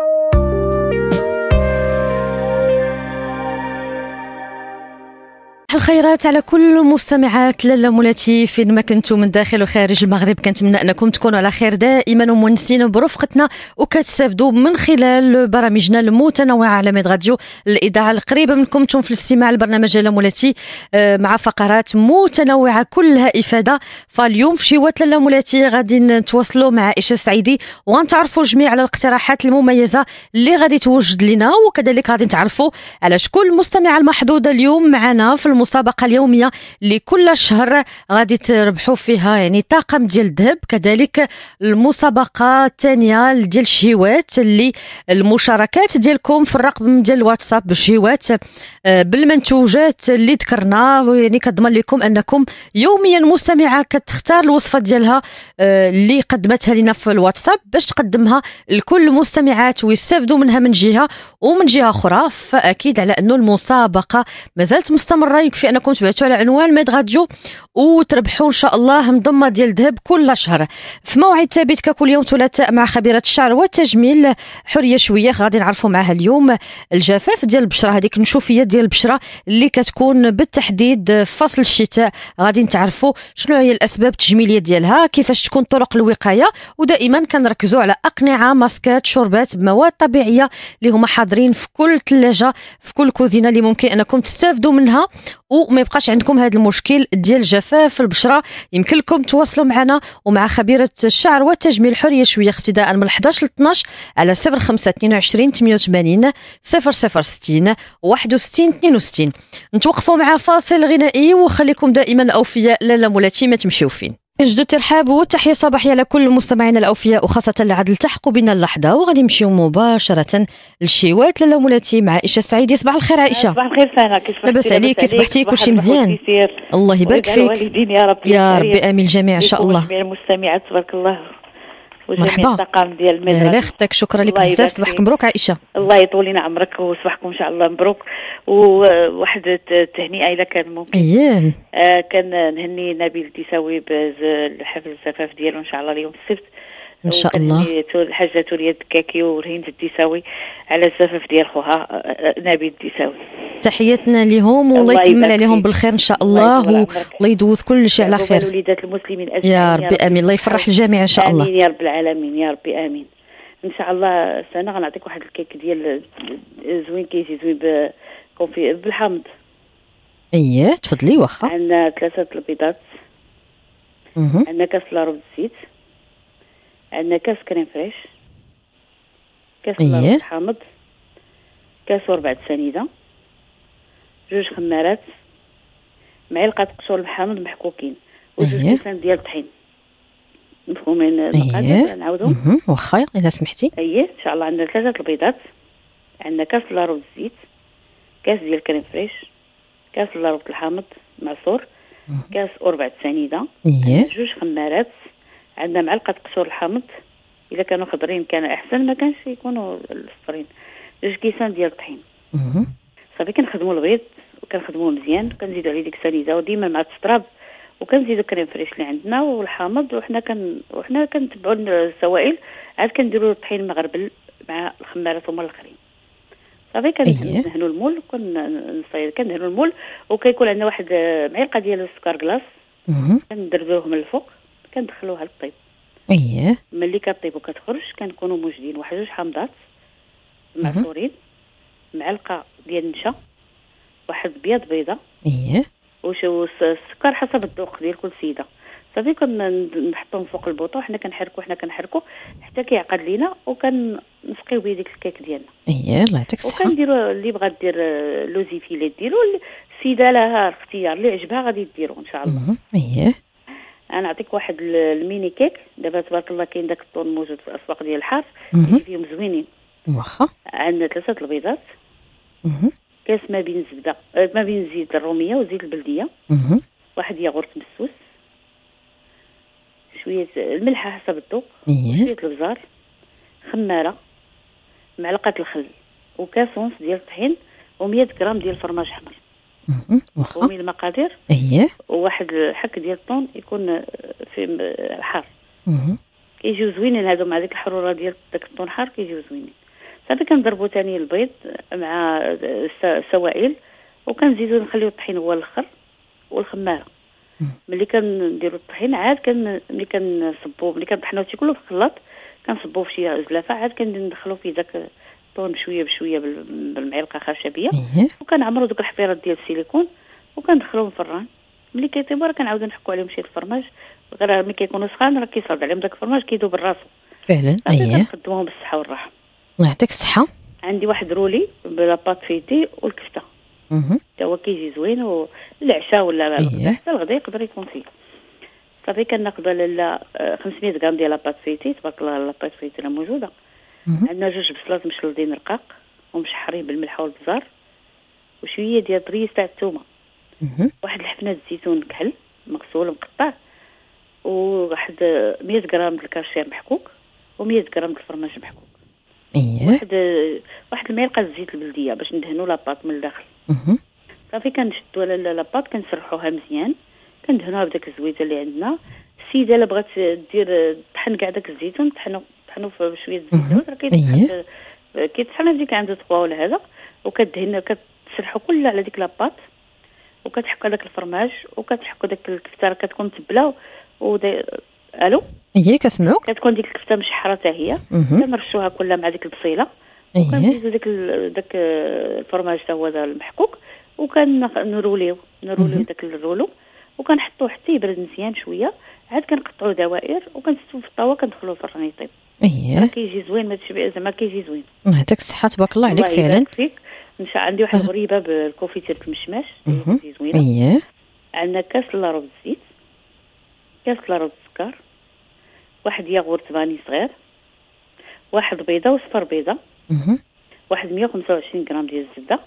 you الخيرات على كل مستمعات لالا مولاتي فين ما كنتو من داخل وخارج المغرب كنتمنى انكم تكونوا على خير دائما ومونسين برفقتنا وكتستافدوا من خلال برامجنا المتنوعه على ميد راديو الاذاعه القريبه منكم انتم في الاستماع لبرنامج لالا مولاتي آه، مع فقرات متنوعه كلها افاده فاليوم في شيوات لالا مولاتي غادي نتواصلوا مع عائشه السعيدي وغنتعرفوا جميع على الاقتراحات المميزه اللي غادي توجد لنا وكذلك غادي نتعرفوا على شكون المستمعه المحظوظه اليوم معنا في المستمع المسابقه اليوميه اللي كل شهر غادي تربحوا فيها يعني طاقم ديال الذهب كذلك المسابقه الثانيه ديال الشهيوات اللي المشاركات ديالكم في الرقم ديال الواتساب بالشهيوات آه، بالمنتوجات اللي ذكرنا يعني كضمن لكم انكم يوميا مستمعه كتختار الوصفه ديالها آه، اللي قدمتها لنا في الواتساب باش تقدمها لكل المستمعات ويستافدوا منها من جهه ومن جهه اخرى فاكيد على انه المسابقه مازالت مستمره يكفي في انكم تبعثوا على عنوان ميد راديو وتربحوا ان شاء الله مضمه ديال الذهب كل شهر في موعد ثابت ككل يوم ثلاثاء مع خبيره الشعر والتجميل حريه شويه غادي نعرفوا معها اليوم الجفاف ديال البشره هذيك النشوفيه ديال البشره اللي كتكون بالتحديد في فصل الشتاء غادي نتعرفوا شنو هي الاسباب التجميليه ديالها كيفاش تكون طرق الوقايه ودائما كنركزوا على اقنعه ماسكات شربات بمواد طبيعيه اللي هما حاضرين في كل ثلاجه في كل كوزينه اللي ممكن انكم تستافدوا منها وما يبقاش عندكم هذا المشكل ديال جفاف البشره يمكن لكم تواصلوا معنا ومع خبيره الشعر والتجميل الحريه شويه ابتداء من 11 ل 12 على 05 22 88 0060 61 62 نتوقفوا مع فاصل غنائي وخليكم دائما اوفياء لا مولاتي ما تمشيو فين جد الترحاب والتحية الصباحية لكل مستمعينا الأوفياء وخاصة العاد التحقوا بنا اللحظة وغادي نمشيو مباشرة لشيوات لالا مولاتي مع عائشة السعيدي صباح الخير عائشة صباح الخير سنة كيف لاباس عليك صبحتي كلشي مزيان الله يبارك فيك يا ربي يا ربي آمين الجميع إن شاء الله المستمعات تبارك الله مرحبا الطاقم ديال المدرسه آه، لا اختك شكرا لك بزاف صباحك مبروك عائشه الله يطول لنا عمرك وصباحكم ان شاء الله مبروك وواحد التهنئه اذا كان ممكن اييه آه كان نهني نبيل الديساوي بحفل الزفاف ديالو ان شاء الله اليوم السبت ان شاء الله الحاجه اليد كاكي ورهين الديساوي على الزفاف ديال خوها نبيل الديساوي تحياتنا لهم والله يكمل عليهم بالخير ان شاء الله والله يدوز كل شيء على خير وليدات المسلمين يا ربي امين الله يفرح الجميع ان شاء الله امين يا رب العالمين يا ربي امين ان شاء الله سنه غنعطيك واحد الكيك ديال زوين كيجي زوين كونفي بالحمض اييه تفضلي واخا عندنا ثلاثه البيضات عندنا كاس لا رب الزيت عندنا كاس كريم فريش كاس إيه؟ حامض كاس وربع سنيده جوج خمارات معلقه قشور الحامض محكوكين وجوج إيه؟ كيسان ديال الطحين مفهومين إيه؟ واخا الا سمحتي اييه ان شاء الله عندنا ثلاثه البيضات عندنا كاس لارو الزيت كاس ديال كريم فريش كاس لارو الحامض معصور كاس وربع سنيده إيه؟ جوج خمارات عندنا معلقة قشور الحامض إذا كانوا خضرين كان أحسن ما كانش يكونوا الصفرين جوج كيسان ديال الطحين صافي كنخدموا البيض وكنخدموه مزيان وكنزيدو عليه ديك الساليزه وديما مع الشطراب وكنزيدو كريم فريش اللي عندنا والحامض وحنا كن وحنا كنتبعوا السوائل عاد كنديروا الطحين مغربل مع الخماره هما الاخرين صافي إيه. كندهنوا المول كنصير كندهنوا المول وكيكون عندنا واحد آه، معلقه ديال السكر كلاص كندربوه من الفوق كندخلوها للطيب اييه ملي كطيب وكتخرج كنكونوا موجدين واحد جوج حامضات معصورين معلقه ديال النشا واحد بيض بيضه اييه السكر حسب الذوق ديال كل سيده صافي كنحطهم فوق البوطو حنا كنحركو حنا كنحركو حتى كيعقد لينا وكنسقيو به ديك الكيك ديالنا اييه الله يعطيك الصحه وكنديرو اللي بغات دير لوزيفي اللي ديرو السيده لها اختيار اللي عجبها غادي ديرو ان شاء الله اييه انا نعطيك واحد الميني كيك دابا تبارك الله كاين داك الطون موجود في الاسواق ديال الحاف فيهم زوينين واخا عندنا ثلاثه البيضات كاس ما بين زبده آه، ما بين زيت الروميه وزيت البلديه مه. واحد ياغورت مسوس شويه الملح حسب الذوق إيه. شويه البزار خماره معلقه الخل وكاس ونص ديال الطحين و100 غرام ديال الفرماج حمر ومن المقادير ايه وواحد الحك ديال الطون يكون آه، في آه، حار كيجيو زوينين هادو مع ديك الحروره ديال داك الطون حار كيجيو زوينين صافي كنضربو تاني البيض مع السوائل آه، وكنزيدو نخليو الطحين هو الاخر والخماره ملي كنديرو الطحين عاد كن ملي كنصبو ملي كنطحنو تي كله في الخلاط كنصبو في شي زلافه عاد كندخلو فيه داك الطون بشويه بشويه بالمعلقه خشبيه وكنعمروا دوك الحفيرات ديال السيليكون وكندخلوهم في الران ملي كيطيبوا راه كنعاودو نحكوا عليهم شي الفرماج غير ملي كيكونوا سخان راه كيصاوب عليهم داك الفرماج كيدوب راسو فعلا اييه كنخدموهم بالصحه والراحه الله يعطيك الصحه عندي واحد رولي بلا بات فيتي والكفته حتى هو كيجي زوين والعشاء ولا حتى إيه. الغدا يقدر يكون فيه صافي كناخذ لالا آه، 500 غرام ديال لاباط فيتي تبارك الله لاباط فيتي راه موجوده عندنا جوج بصلات مشلدين رقاق ومشحرين بالملح والبزار وشويه ديال طريس تاع الثومه واحد الحفنه الزيتون كحل مغسول مقطع وواحد 100 غرام ديال الكاشير محكوك و100 غرام ديال الفرماج محكوك إيه. واحد واحد المعلقه الزيت البلديه باش ندهنوا لاباط من الداخل صافي كنشدوا على لاباط كنسرحوها مزيان كندهنوها بداك الزويته اللي عندنا السيده اللي بغات دير طحن كاع داك الزيتون طحنوا نطحنوا بشويه زيت كيتطحن كيتطحن هذيك عنده طبوه ولا هذا وكدهن كتسرحوا كلها على ديك لاباط وكتحك هذاك الفرماج وكتحك داك الكفته راه كتكون تبله ودي... الو اي كسمعوك كتكون ديك الكفته مشحره حتى هي كنرشوها كلها مع ديك البصيله إيه. وكنزيدو ديك ال... داك الفرماج حتى هو المحكوك وكنروليو نروليو داك الرولو وكنحطوه حتى يبرد مزيان شويه عاد كنقطعوه دوائر وكنستو في الطاوه كندخلوه في الفرن يطيب اييه كيجي زوين ما تشبع زعما كيجي زوين يعطيك الصحه تبارك الله عليك فعلا مشى عندي واحد الغريبه أه. بالكوفي ديال المشماش زوينه إيه. عندنا كاس لارب الزيت كاس لارب السكر واحد ياغورت فاني صغير واحد بيضه وصفر بيضه واحد 125 غرام ديال الزبده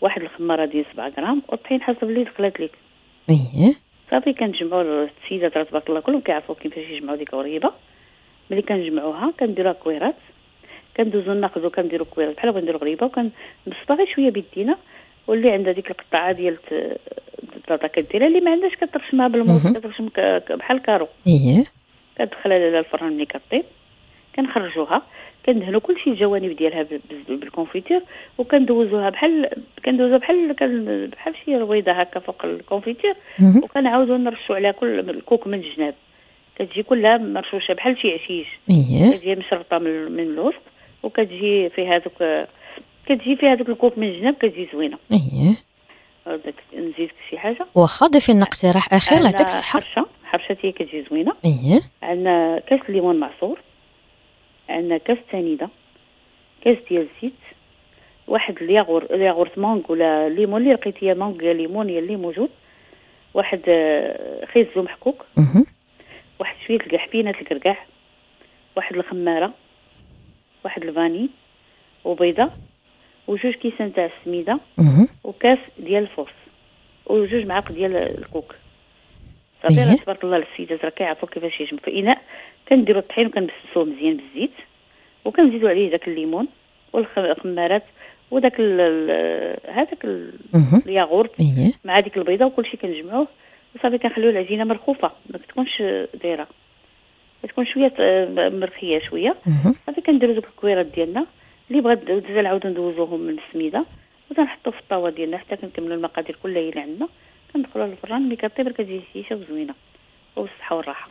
واحد الخماره ديال 7 غرام والطحين حسب اللي دخلت لك ايه صافي كنجمعوا السيدات راه تبارك الله كلهم كيعرفوا كيفاش يجمعوا ديك الغريبه ملي كنجمعوها كنديروها كويرات كندوزو ناخذو كنديرو كويرات بحال بغا غريبه وكنبسطها غير شويه بيدينا واللي عندها ديك القطعه ديال الطاطا كديرها اللي ما عندهاش كترشمها بالموس كترشم بحال كارو ايه كتدخلها للفرن ملي كطيب كنخرجوها كندهنوا كل شيء الجوانب ديالها بالكونفيتير وكندوزوها بحال كندوزها بحال بحال شي رويضه هكا فوق الكونفيتير وكنعاودو نرشو عليها كل الكوك من الجناب كتجي كلها مرشوشه بحال شي عشيش إيه. كتجي مشرطه من, من الوسط وكتجي فيها هذوك كتجي فيها هذوك الكوب من الجناب كتجي زوينه ايه نزيدك شي حاجه واخا ضيفي لنا اقتراح اخير يعطيك الصحه حرشه حرشه هي كتجي زوينه إيه. عندنا كاس الليمون معصور عندنا كاس تانيده كاس ديال الزيت واحد الياغور ياغورت مانغ ولا ليمون اللي لقيت يا مانغ يا ليمون يا اللي موجود واحد آه، خيزو محكوك واحد شويه القحبينه القرقع واحد الخماره واحد الفاني وبيضه وجوج كيسان تاع السميده وكاس ديال الفرص وجوج معاق ديال الكوك صافي إيه. راه تبارك الله السيده راه كيعرفوا كيفاش يجمعوا في اناء كنديروا الطحين وكنبسسوه مزيان بالزيت وكنزيدوا عليه داك الليمون والخمارات وداك هذاك الياغورت إيه. مع ديك البيضه وكلشي كنجمعوه صافي كنخليو العجينه مرخوفه ما تكونش دايره تكون شويه آه، مرخيه شويه صافي كنديرو دوك الكويرات ديالنا اللي بغات دوزا نعاودو ندوزوهم من السميده وكنحطو في الطاوه ديالنا حتى كنكملو المقادير كلها اللي عندنا كندخلو للفران ملي كطيب كتجي شيشه وزوينه وبالصحه والراحه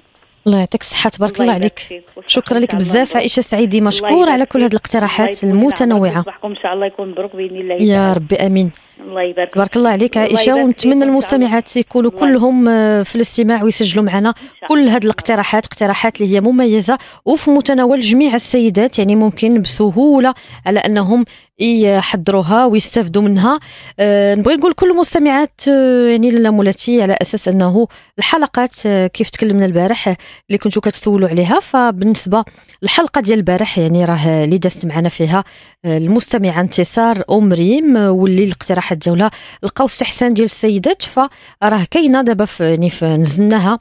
الله يعطيك الصحة تبارك الله عليك شكرا لك بزاف عائشة سعيدي مشكورة على كل هذه الاقتراحات المتنوعة إن شاء الله يكون مبروك بإذن الله يا ربي آمين الله يبارك تبارك الله عليك عائشه ونتمنى المستمعات يكونوا كلهم آه، في الاستماع ويسجلوا معنا كل هذه الاقتراحات اقتراحات اللي هي مميزه وفي متناول جميع السيدات يعني ممكن بسهوله على انهم يحضروها ويستافدوا منها آه، نبغي نقول كل المستمعات آه، يعني لنا على اساس انه الحلقات كيف تكلمنا البارح اللي كنتو كتسولوا عليها فبالنسبه الحلقه ديال البارح يعني راه اللي دازت معنا فيها المستمعه انتصار ام ريم واللي الاقتراح واحد جوله لقاو استحسان ديال السيدات فراه كاينه دابا يعني نزلناها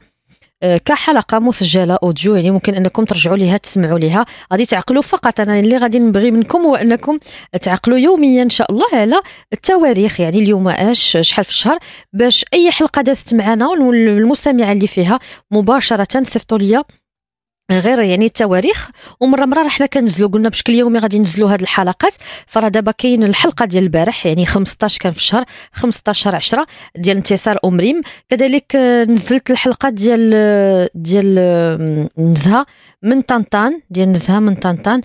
آه، كحلقه مسجله اوديو يعني ممكن انكم ترجعوا ليها تسمعوا ليها غادي تعقلوا فقط انا اللي غادي نبغي منكم هو انكم تعقلوا يوميا ان شاء الله على التواريخ يعني اليوم اش شحال في الشهر باش اي حلقه دازت معنا والمستمعه اللي فيها مباشره صيفطوا ليا غير يعني التواريخ ومره مره حنا كنزلو قلنا بشكل يومي غادي ننزلوا هاد الحلقات فراه دابا كاين الحلقه ديال البارح يعني 15 كان في الشهر 15 10 ديال انتصار امريم كذلك آه، نزلت الحلقه ديال آه، ديال آه، نزهه من طنطان ديال نزهه من طنطان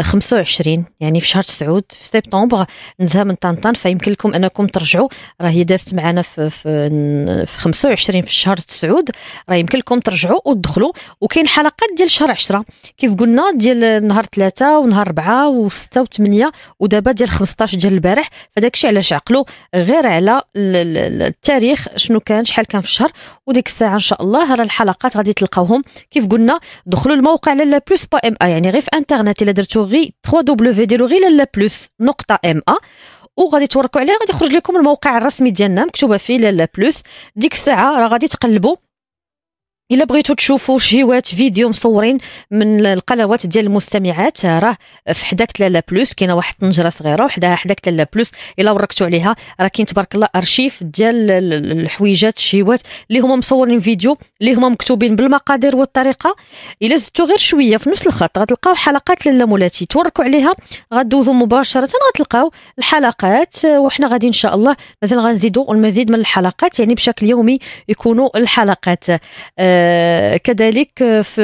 25 يعني في شهر 9 في سبتمبر نزهه من طنطان فيمكن لكم انكم ترجعوا راه هي دازت معنا في, في في 25 في الشهر 9 راه يمكن لكم ترجعوا وتدخلوا وكاين حلقات ديال شهر 10 كيف قلنا ديال نهار 3 ونهار 4 و6 و8 ودابا ديال 15 ديال البارح فداك الشيء علاش عقلوا غير على التاريخ شنو كان شحال كان في الشهر وديك الساعه ان شاء الله راه الحلقات غادي تلقاوهم كيف قلنا دخلوا الموقع لالا بلوس با ام ا يعني غير في انترنت الا درتو غي 3 دبليو ديرو غير لالا بلوس نقطه ام ا وغادي توركوا عليه غادي يخرج لكم الموقع الرسمي ديالنا مكتوبه فيه لالا بلوس ديك الساعه راه غادي تقلبوا الا بغيتو تشوفوا شهيوات فيديو مصورين من القنوات ديال المستمعات راه في حداك لالا بلوس كاينه واحد الطنجره صغيره وحدها حداك لالا بلوس الا وركتو عليها راه كاين تبارك الله ارشيف ديال الحويجات الشهيوات اللي هما مصورين فيديو اللي هما مكتوبين بالمقادير والطريقه الا زدتو غير شويه في نفس الخط غتلقاو حلقات لالا مولاتي توركوا عليها غدوزو مباشره غتلقاو الحلقات وحنا غادي ان شاء الله مازال غنزيدو المزيد من الحلقات يعني بشكل يومي يكونوا الحلقات أه آه، كذلك آه، في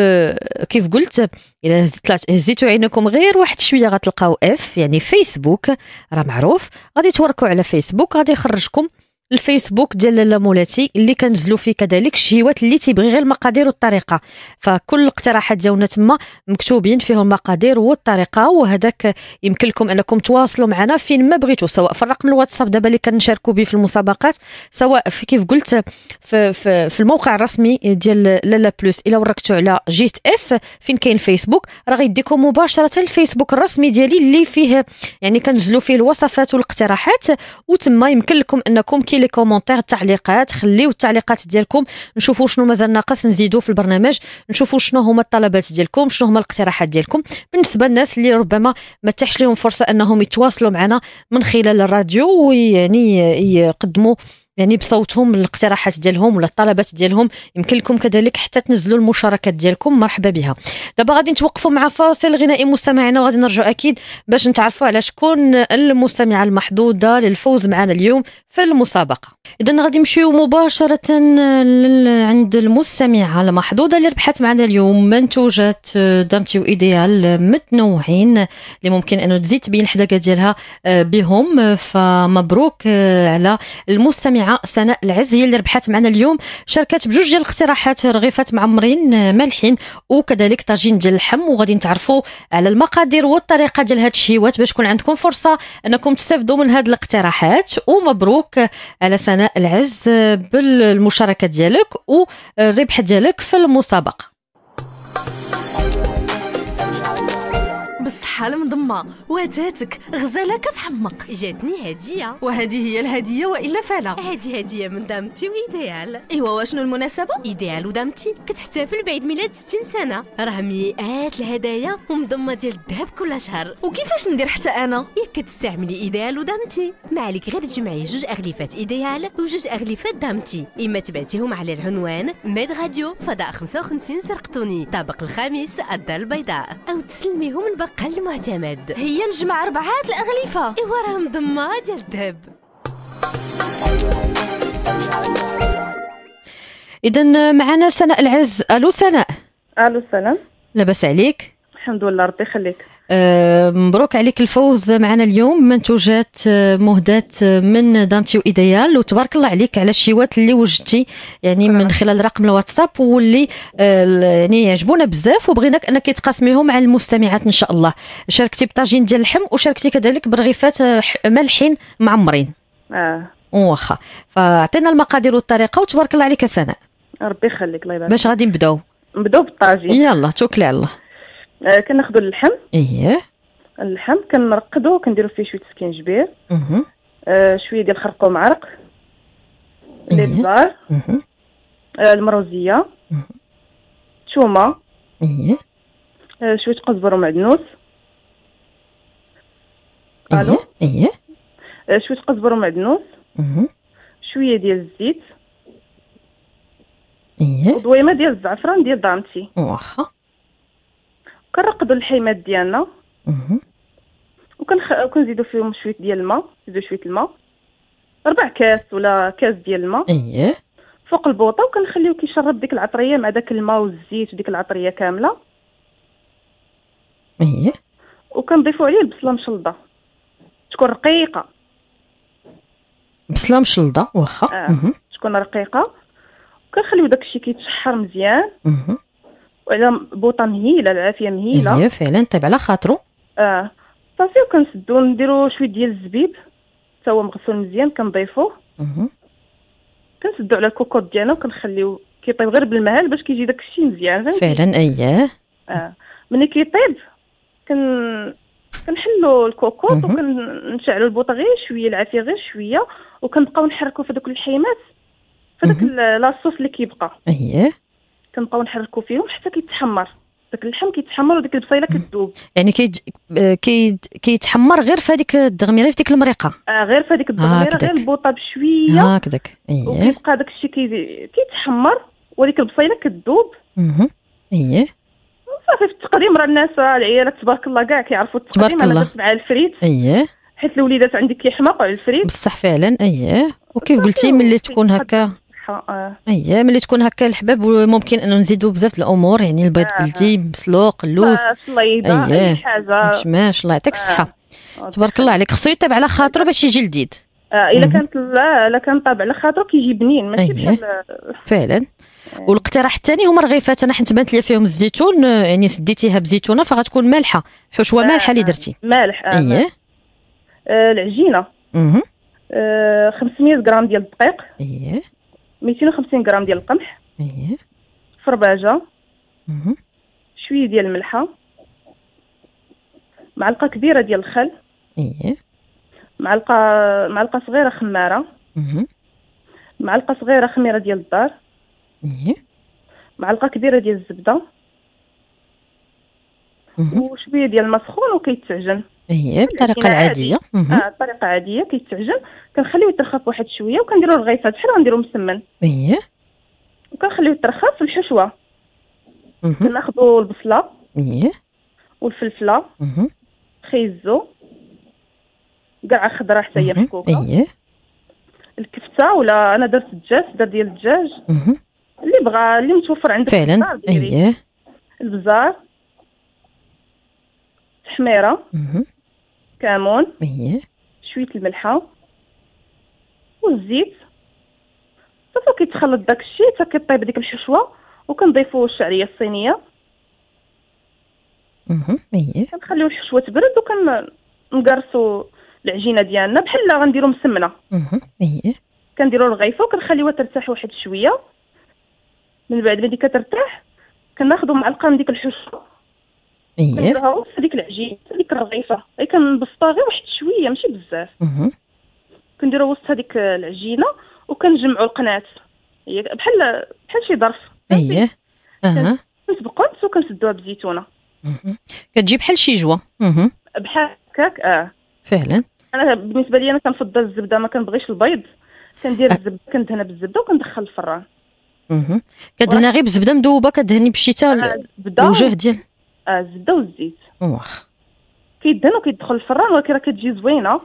كيف قلت الا طلعت هزيتوا عينكم غير واحد شويه غتلقاو اف يعني فيسبوك راه معروف غادي توركوا على فيسبوك غادي يخرجكم الفيسبوك ديال لاله مولاتي اللي كنزلوا فيه كذلك الشهيوات اللي تيبغي غير المقادير والطريقه فكل الاقتراحات ديالنا تما مكتوبين فيهم المقادير والطريقه وهذاك يمكن لكم انكم تواصلوا معنا فين ما بغيتوا سواء في الرقم الواتساب دابا اللي كنشاركوا به في المسابقات سواء في كيف قلت في, في, في الموقع الرسمي ديال لاله بلوس الا وركتوا على جيت اف فين كاين فيسبوك راه غيديكم مباشره الفيسبوك الرسمي ديالي اللي فيه يعني كنزلوا فيه الوصفات والاقتراحات وتما يمكن لكم انكم كاين لي كومونتير التعليقات خليو التعليقات ديالكم نشوفوا شنو مازال ناقص نزيدو في البرنامج نشوفوا شنو هما الطلبات ديالكم شنو هما الاقتراحات ديالكم بالنسبه للناس اللي ربما ما تحش لهم فرصه انهم يتواصلوا معنا من خلال الراديو ويعني يقدموا يعني بصوتهم الاقتراحات ديالهم ولا الطلبات ديالهم يمكن لكم كذلك حتى تنزلوا المشاركات ديالكم مرحبا بها دابا غادي نتوقفوا مع فاصل غنائي مستمعينا وغادي نرجعوا اكيد باش نتعرفوا على شكون المستمعه المحظوظه للفوز معنا اليوم في المسابقه اذا غادي نمشيو مباشره عند المستمعه المحظوظه اللي ربحت معنا اليوم منتوجات دامتي وايديال متنوعين اللي ممكن انه تزيد تبين الحداقه ديالها آه، بهم فمبروك آه، على المستمعه مع سناء العز هي اللي ربحت معنا اليوم شاركت بجوج ديال الاقتراحات رغيفات معمرين مالحين وكذلك طاجين ديال اللحم وغادي نتعرفوا على المقادير والطريقه ديال هاد الشيوات باش تكون عندكم فرصه انكم تستافدوا من هاد الاقتراحات ومبروك على سناء العز بالمشاركه ديالك والربح ديالك في المسابقه شحال مضمه واتاتك غزاله كتحمق جاتني هديه وهذه هي الهديه والا فلا هذه هديه من دامتي وايديال ايوا واشنو المناسبه ايديال ودامتي كتحتفل بعيد ميلاد 60 سنه راه مئات الهدايا ومضمه ديال الذهب كل شهر وكيفاش ندير حتى انا ياك كتستعملي ايديال ودامتي ما عليك غير تجمعي جوج اغلفات ايديال وجوج اغلفات دامتي اما تبعتيهم على العنوان ميد راديو فضاء 55 سرقتوني طابق الخامس الدار البيضاء او تسلميهم البقال المعتمد هي نجمع ربعات الأغلفة إيوا راه مضمة ديال الذهب إذا معنا سناء العز ألو سناء ألو السلام لاباس عليك الحمد لله ربي يخليك مبروك عليك الفوز معنا اليوم منتوجات أه، مهداة أه، من دانتي وإيديال وتبارك الله عليك على الشيوات اللي وجدتي يعني من خلال رقم الواتساب واللي أه، يعني يعجبونا بزاف وبغيناك انك تقاسميهم مع المستمعات ان شاء الله شاركتي بطاجين ديال اللحم وشاركتي كذلك برغيفات ملحين معمرين اه واخا فاعطينا المقادير والطريقه وتبارك الله عليك سناء ربي يخليك الله يبارك باش غادي نبداو نبداو بالطاجين يلا توكلي على الله آه، كناخذوا اللحم ايه اللحم كنرقدو كنديرو فيه شويه سكينجبير اها شويه ديال خرقوم عرق لي إيه. بزار اها المروزيه الثومه ايه آه، شويه قزبر ومعدنوس إيه. الو ايه آه، شويه قزبر ومعدنوس شويه ديال الزيت ايه ودويمه ديال الزعفران ديال دامتي واخا كنرقدوا الحيمات ديالنا وكنزيدوا فيهم شويه ديال الماء نزيدوا شويه الماء ربع كاس ولا كاس ديال الماء اييه فوق البوطه وكنخليو كيشرب ديك العطريه مع داك الماء والزيت وديك العطريه كامله اييه وكنضيفوا عليه البصله مشلضه تكون رقيقه بصله مشلضه واخا آه. تكون رقيقه وكنخليو داكشي كيتشحر مزيان مه. وعلى بوطه مهيله العافيه مهيله هي إيه، فعلا طيب على خاطرو اه صافي طيب، وكنسدو نديرو شويه ديال الزبيب حتى هو مغسول مزيان كنضيفوه كنسدو على الكوكوط ديالنا وكنخليو كيطيب غير بالماء باش كيجي داك الشيء مزيان فعلا اييه اه ملي كيطيب كن كنحلو الكوكوط وكنشعلو البوطه غير شويه العافيه غير شويه وكنبقاو نحركو في دوك الحيمات في داك لاصوص اللي كيبقى اييه كنبقاو نحركو فيهم حتى كيتحمر داك اللحم كيتحمر وديك البصيله كتذوب يعني كيت كي آه، كيتحمر غير في هذيك الدغميره في ديك المريقه اه غير في هذيك الدغميره غير البوطه بشويه آه، هكذاك اييه وكيبقى داك الشيء كيتحمر وديك البصيله كتذوب اها اييه صافي في التقديم راه الناس العيالات تبارك الله كاع كيعرفوا التقديم الله مع الفريت اييه حيت الوليدات عندك كيحماقوا على الفريت بصح فعلا ايه وكيف قلتي ملي تكون هكا ف آه. اي ملي تكون هكا الحباب ممكن انه نزيدوا بزاف الامور يعني البيض آه. بلدي مسلوق اللوز آه، إيه. اي حاجه مشماش الله يعطيك الصحه تبارك الله عليك خصو يتبع على خاطره باش يجي لذيذ الا كانت لا الا كان طابع على خاطره كيجي بنين ماشي إيه. بحال فعلا والاقتراح الثاني هما رغيفات انا حنت بانت لي فيهم الزيتون يعني سديتيها بزيتونه فغتكون مالحه حشوه مالحه اللي درتي مالح اييه العجينه 500 غرام ديال الدقيق ايه 250 غرام ديال القمح ايه فرباجه مه. شويه ديال الملحه معلقه كبيره ديال الخل ايه معلقه معلقه صغيره خماره معلقه صغيره خميره ديال الدار ايه معلقه كبيره ديال الزبده وشويه ديال المسخون وكيتعجن هي إيه، بالطريقه العاديه اه الطريقه العاديه كيتعجن كنخليو يترخف واحد شويه وكنديروا الغيفه بحال غنديروا مسمن اييه وكنخليو يترخف في الحشوه كناخذوا البصله اييه والفلفله خيزو الزو كاع خضره حتى هي محكوكه اييه الكفته ولا انا درت الدجاج دار ديال الدجاج اللي بغى اللي متوفر عندك فعلا اييه البزار تحميره كمون إيه. شويه الملحه والزيت صافي كيتخلط داك الشيء حتى كيطيب ديك الحشوه وكنضيفو الشعريه الصينيه اها ايه كنخليو الحشوه تبرد وكنقرصوا العجينه ديالنا بحال غنديرو مسمنه اها ايه كنديرو الغيفه وكنخليوها ترتاح واحد شويه من بعد ملي كترتاح كناخذوا معلقه من ديك الحشوه كنزهرو طيب. في ديك العجين ديك الرغيفه غير كنبسطها غير واحد شويه ماشي بزاف كنديرها وسط هذيك العجينه وكنجمعوا القناعات هي بحال بحال شي ظرف اييه طيب. اها كنسبقوا الدس كنسدوها بزيتونه كتجي بحال شي جوا بحال هكاك اه فعلا انا بالنسبه لي انا كنفضل الزبده ما كنبغيش البيض كندير أه. الزبده كندهنها بالزبده وكندخل الفران كدهنها غير بزبده مدوبه كدهني بشيتا الوجه ديال الزبده آه، والزيت كيدهن وكيدخل الفران ولكن راه كتجي زوينه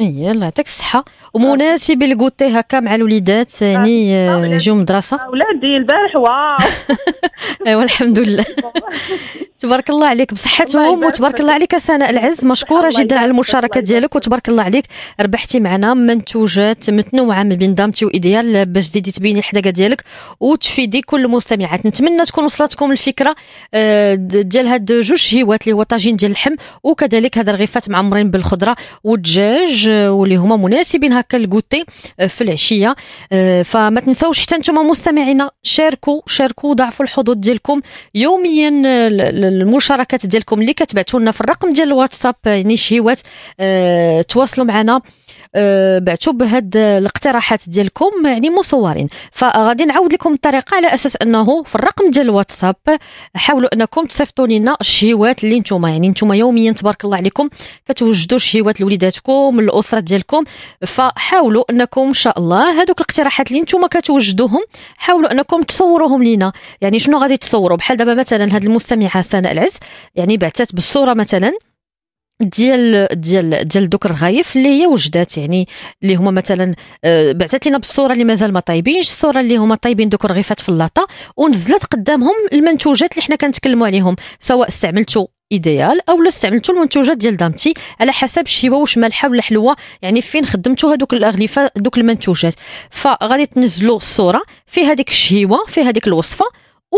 اي الله يعطيك الصحه ومناسب الكوتي هكا مع الوليدات يعني آه، جو مدرسه اولادي البارح واو ايوا الحمد لله تبارك الله عليك بصحتهم وتبارك الله عليك سناء العز مشكوره جدا على المشاركه ديالك وتبارك الله عليك ربحتي معنا منتوجات متنوعه ما بين دامتي وايديال باش تزيدي تبيني الحداقه ديالك وتفيدي كل المستمعات نتمنى تكون وصلتكم الفكره آه، ديال هاد جوج هيوات اللي هو طاجين ديال اللحم وكذلك هذا الرغيفات معمرين بالخضره والدجاج آه، واللي هما مناسبين هكا الكوتي آه، في العشيه آه، فما تنساوش حتى نتوما مستمعينا شاركوا شاركوا ضعفوا الحظوظ ديالكم يوميا المشاركات ديالكم اللي كتبعتوا لنا في الرقم ديال الواتساب يعني شهيوات تواصلوا معنا أه، بعتوا بهاد الاقتراحات ديالكم يعني مصورين فغادي نعاود لكم الطريقه على اساس انه في الرقم ديال الواتساب حاولوا انكم تصيفطوا لنا الشهيوات اللي نتوما يعني نتوما يوميا تبارك الله عليكم كتوجدوا الشهيوات لوليداتكم الاسره ديالكم فحاولوا انكم ان شاء الله هذوك الاقتراحات اللي نتوما كتوجدوهم حاولوا انكم تصوروهم لينا يعني شنو غادي تصوروا بحال دابا مثلا هاد المستمعه سناء العز يعني بعثت بالصوره مثلا ديال ديال ديال دوك الرغايف اللي هي وجدات يعني اللي هما مثلا آه، بعثت لنا بالصوره اللي مازال ما طايبينش الصوره اللي هما طايبين دوك الرغيفات في اللاطه ونزلت قدامهم المنتوجات اللي حنا كنتكلموا عليهم سواء استعملتوا ايديال اولا استعملتوا المنتوجات ديال دامتي على حسب الشيوه واش مالحه ولا حلوه يعني فين خدمتوا هذوك الاغلفه دوك المنتوجات فغادي تنزلوا الصوره فيها هذيك الشهيوه فيها هذيك الوصفه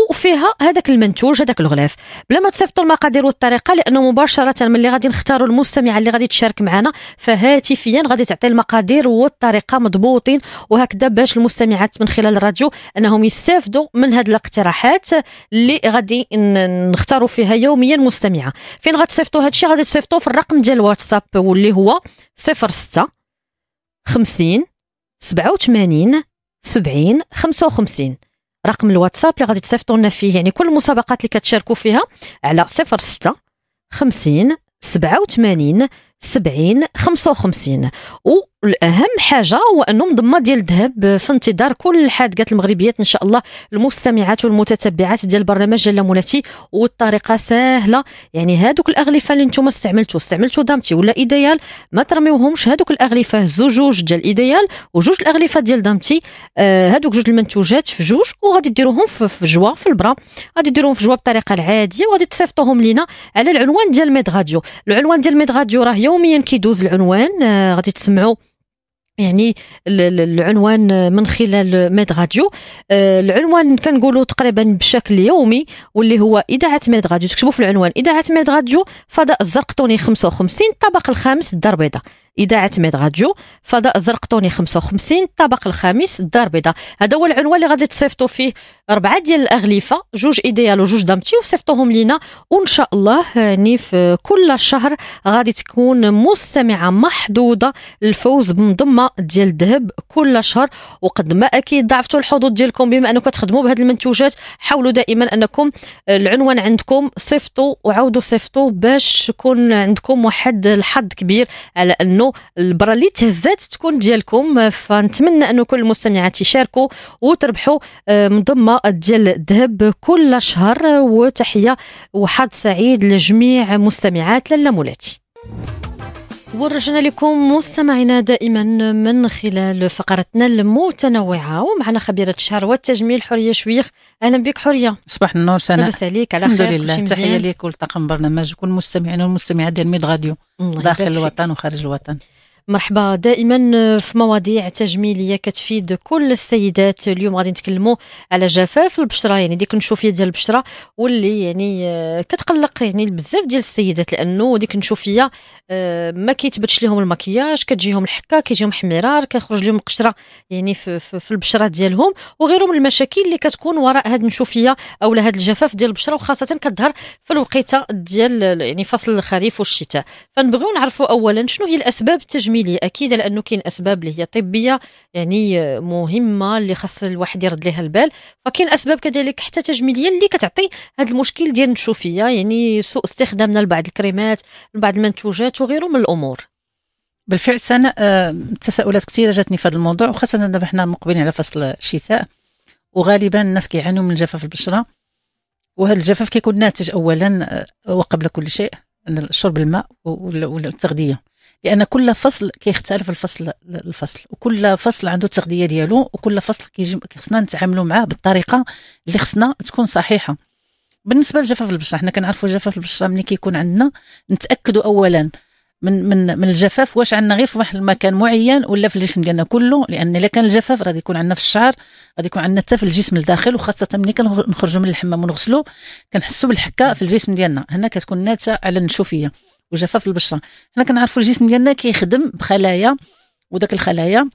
وفيها هذاك المنتوج هذاك الغلاف بلا ما تصيفطوا المقادير والطريقه لانه مباشره ملي غادي نختاروا المستمعه اللي غادي تشارك معنا فهاتفيا غادي تعطي المقادير والطريقه مضبوطين وهكذا باش المستمعات من خلال الراديو انهم يستافدوا من هذه الاقتراحات اللي غادي نختاروا فيها يوميا مستمعه فين غتصيفطوا هذا الشيء غادي تصيفطوا في الرقم ديال الواتساب واللي هو 06 50 87 70 55 رقم الواتساب اللي غادي تصيفطوا لنا فيه يعني كل المسابقات اللي كتشاركوا فيها على 06 50 87 70 55 والاهم حاجه هو انه مضمه ديال الذهب في انتظار كل الحادقات المغربيات ان شاء الله المستمعات والمتتبعات ديال برنامج جله مولاتي والطريقه سهله يعني هادوك الاغلفه اللي نتوما استعملتوا استعملتوا دامتي ولا ايديال ما ترميوهمش هادوك الاغلفه زوج ديال ايديال وجوج الاغلفه ديال دامتي آه، هادوك جوج المنتوجات في جوج وغادي ديروهم في جوا في البرا غادي ديروهم في جوا بالطريقه العاديه وغادي تصيفطوهم لينا على العنوان ديال ميد راديو العنوان ديال ميد راديو راه يوميا كيدوز العنوان آه، غادي تسمعوا يعني العنوان آه، من خلال ميد راديو آه، العنوان كنقولوا تقريبا بشكل يومي واللي هو اذاعه ميد راديو تكتبوا في العنوان اذاعه ميد راديو فضاء الزرقطوني 55 الطابق الخامس الدار البيضاء اذاعه ميد راديو فضاء زرقطوني 55 الطابق الخامس الدار البيضاء هذا هو العنوان اللي غادي تصيفطوا فيه اربعه ديال الاغلفه جوج ايديال وجوج دامتي وصيفطوهم لينا وان شاء الله يعني آه، في آه، كل شهر غادي تكون مستمعه محظوظه الفوز بمضمه ديال الذهب كل شهر وقد ما اكيد ضعفتوا الحظوظ ديالكم بما انكم كتخدموا بهذه المنتوجات حاولوا دائما انكم آه، العنوان عندكم صيفطوا وعاودوا صيفطوا باش يكون عندكم واحد الحظ كبير على انه انه البره اللي تهزات تكون ديالكم فنتمنى انه كل المستمعات يشاركوا وتربحوا آه، مضمه ديال الذهب كل شهر وتحيه وحظ سعيد لجميع مستمعات لاله مولاتي ورجعنا لكم مستمعينا دائما من خلال فقرتنا المتنوعة ومعنا خبيرة الشعر والتجميل حرية شويخ أهلا بك حرية صباح النور سناء لاباس عليك على خير الحمد لله تحية ليك ولطاقم برنامجك والمستمعين والمستمعات ديال ميد غاديو داخل الوطن وخارج الوطن مرحبا دائما آه، في مواضيع تجميليه كتفيد كل السيدات اليوم غادي نتكلموا على جفاف البشره يعني ديك النشوفيه ديال البشره واللي يعني آه، كتقلق يعني بزاف ديال السيدات لانه ديك النشوفيه آه، ما كيتبتش لهم المكياج كتجيهم الحكه كيجيهم احمرار كيخرج لهم القشره يعني في, في, في البشره ديالهم وغيره من المشاكل اللي كتكون وراء هذه النشوفيه او هذا الجفاف ديال البشره وخاصه كتظهر في الوقيته ديال يعني فصل الخريف والشتاء فنبغيو نعرفوا اولا شنو هي الاسباب التجميليه تجميلي اكيد لانه كاين اسباب اللي هي طبيه يعني آه، مهمه اللي خاص الواحد يرد لها البال فكاين اسباب كذلك حتى تجميليه اللي كتعطي هذا المشكل ديال النشوفيه يعني سوء استخدامنا لبعض الكريمات لبعض المنتوجات وغيره من الامور بالفعل سنة آه، تساؤلات كثيرة جاتني في هذا الموضوع وخاصة دابا حنا مقبلين على فصل الشتاء وغالبا الناس كيعانيو من الجفاف البشرة وهذا الجفاف كيكون ناتج أولا آه، وقبل كل شيء شرب الماء والتغذية لان كل فصل كيختلف الفصل الفصل وكل فصل عنده التغذيه ديالو وكل فصل كيجي خصنا نتعاملوا معاه بالطريقه اللي خصنا تكون صحيحه بالنسبه لجفاف البشره حنا كنعرفوا جفاف البشره ملي كيكون عندنا نتاكدوا اولا من من من الجفاف واش عندنا غير في واحد المكان معين ولا في الجسم ديالنا كله لان الا كان الجفاف غادي يكون عندنا في الشعر غادي يكون عندنا حتى في الجسم لداخل وخاصه ملي كنخرجوا من الحمام ونغسلو كنحسوا بالحكه في الجسم ديالنا هنا كتكون ناتجه على النشوفيه وجفاف البشره حنا كنعرفوا الجسم ديالنا كيخدم بخلايا وداك الخلايا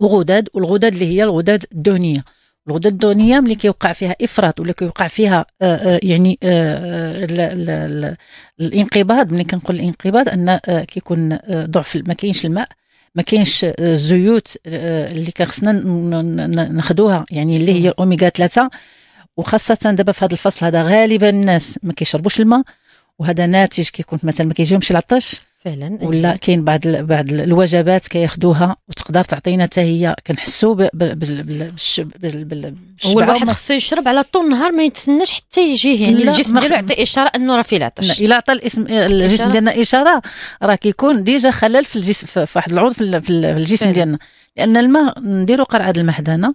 وغدد والغدد اللي هي الغدد الدهنيه الغدد الدهنيه ملي كيوقع فيها افراط ولا كيوقع فيها آآ آه، آه، يعني آآ آه، ال ال الانقباض ملي كنقول الانقباض ان كيكون ضعف ما كاينش الماء ما كاينش الزيوت اللي كان ناخذوها يعني اللي هي الاوميغا 3 وخاصه دابا في هذا الفصل هذا غالبا الناس ما كيشربوش الماء وهذا ناتج كي كنت مثلا ما كيجيهمش العطش فعلا ولا كاين بعض بعض الوجبات كياخذوها وتقدر تعطينا حتى هي كنحسوا بالشبع هو الواحد خصو يشرب على طول النهار ما يتسناش حتى يجيه يعني الجسم ديالو يعطي اشاره انه راه فيه العطش الا عطى الاسم آه، الجسم ديالنا اشاره راه كيكون ديجا خلل في الجسم في واحد العضو في الجسم ديالنا لان الماء نديروا قرعه المحضانه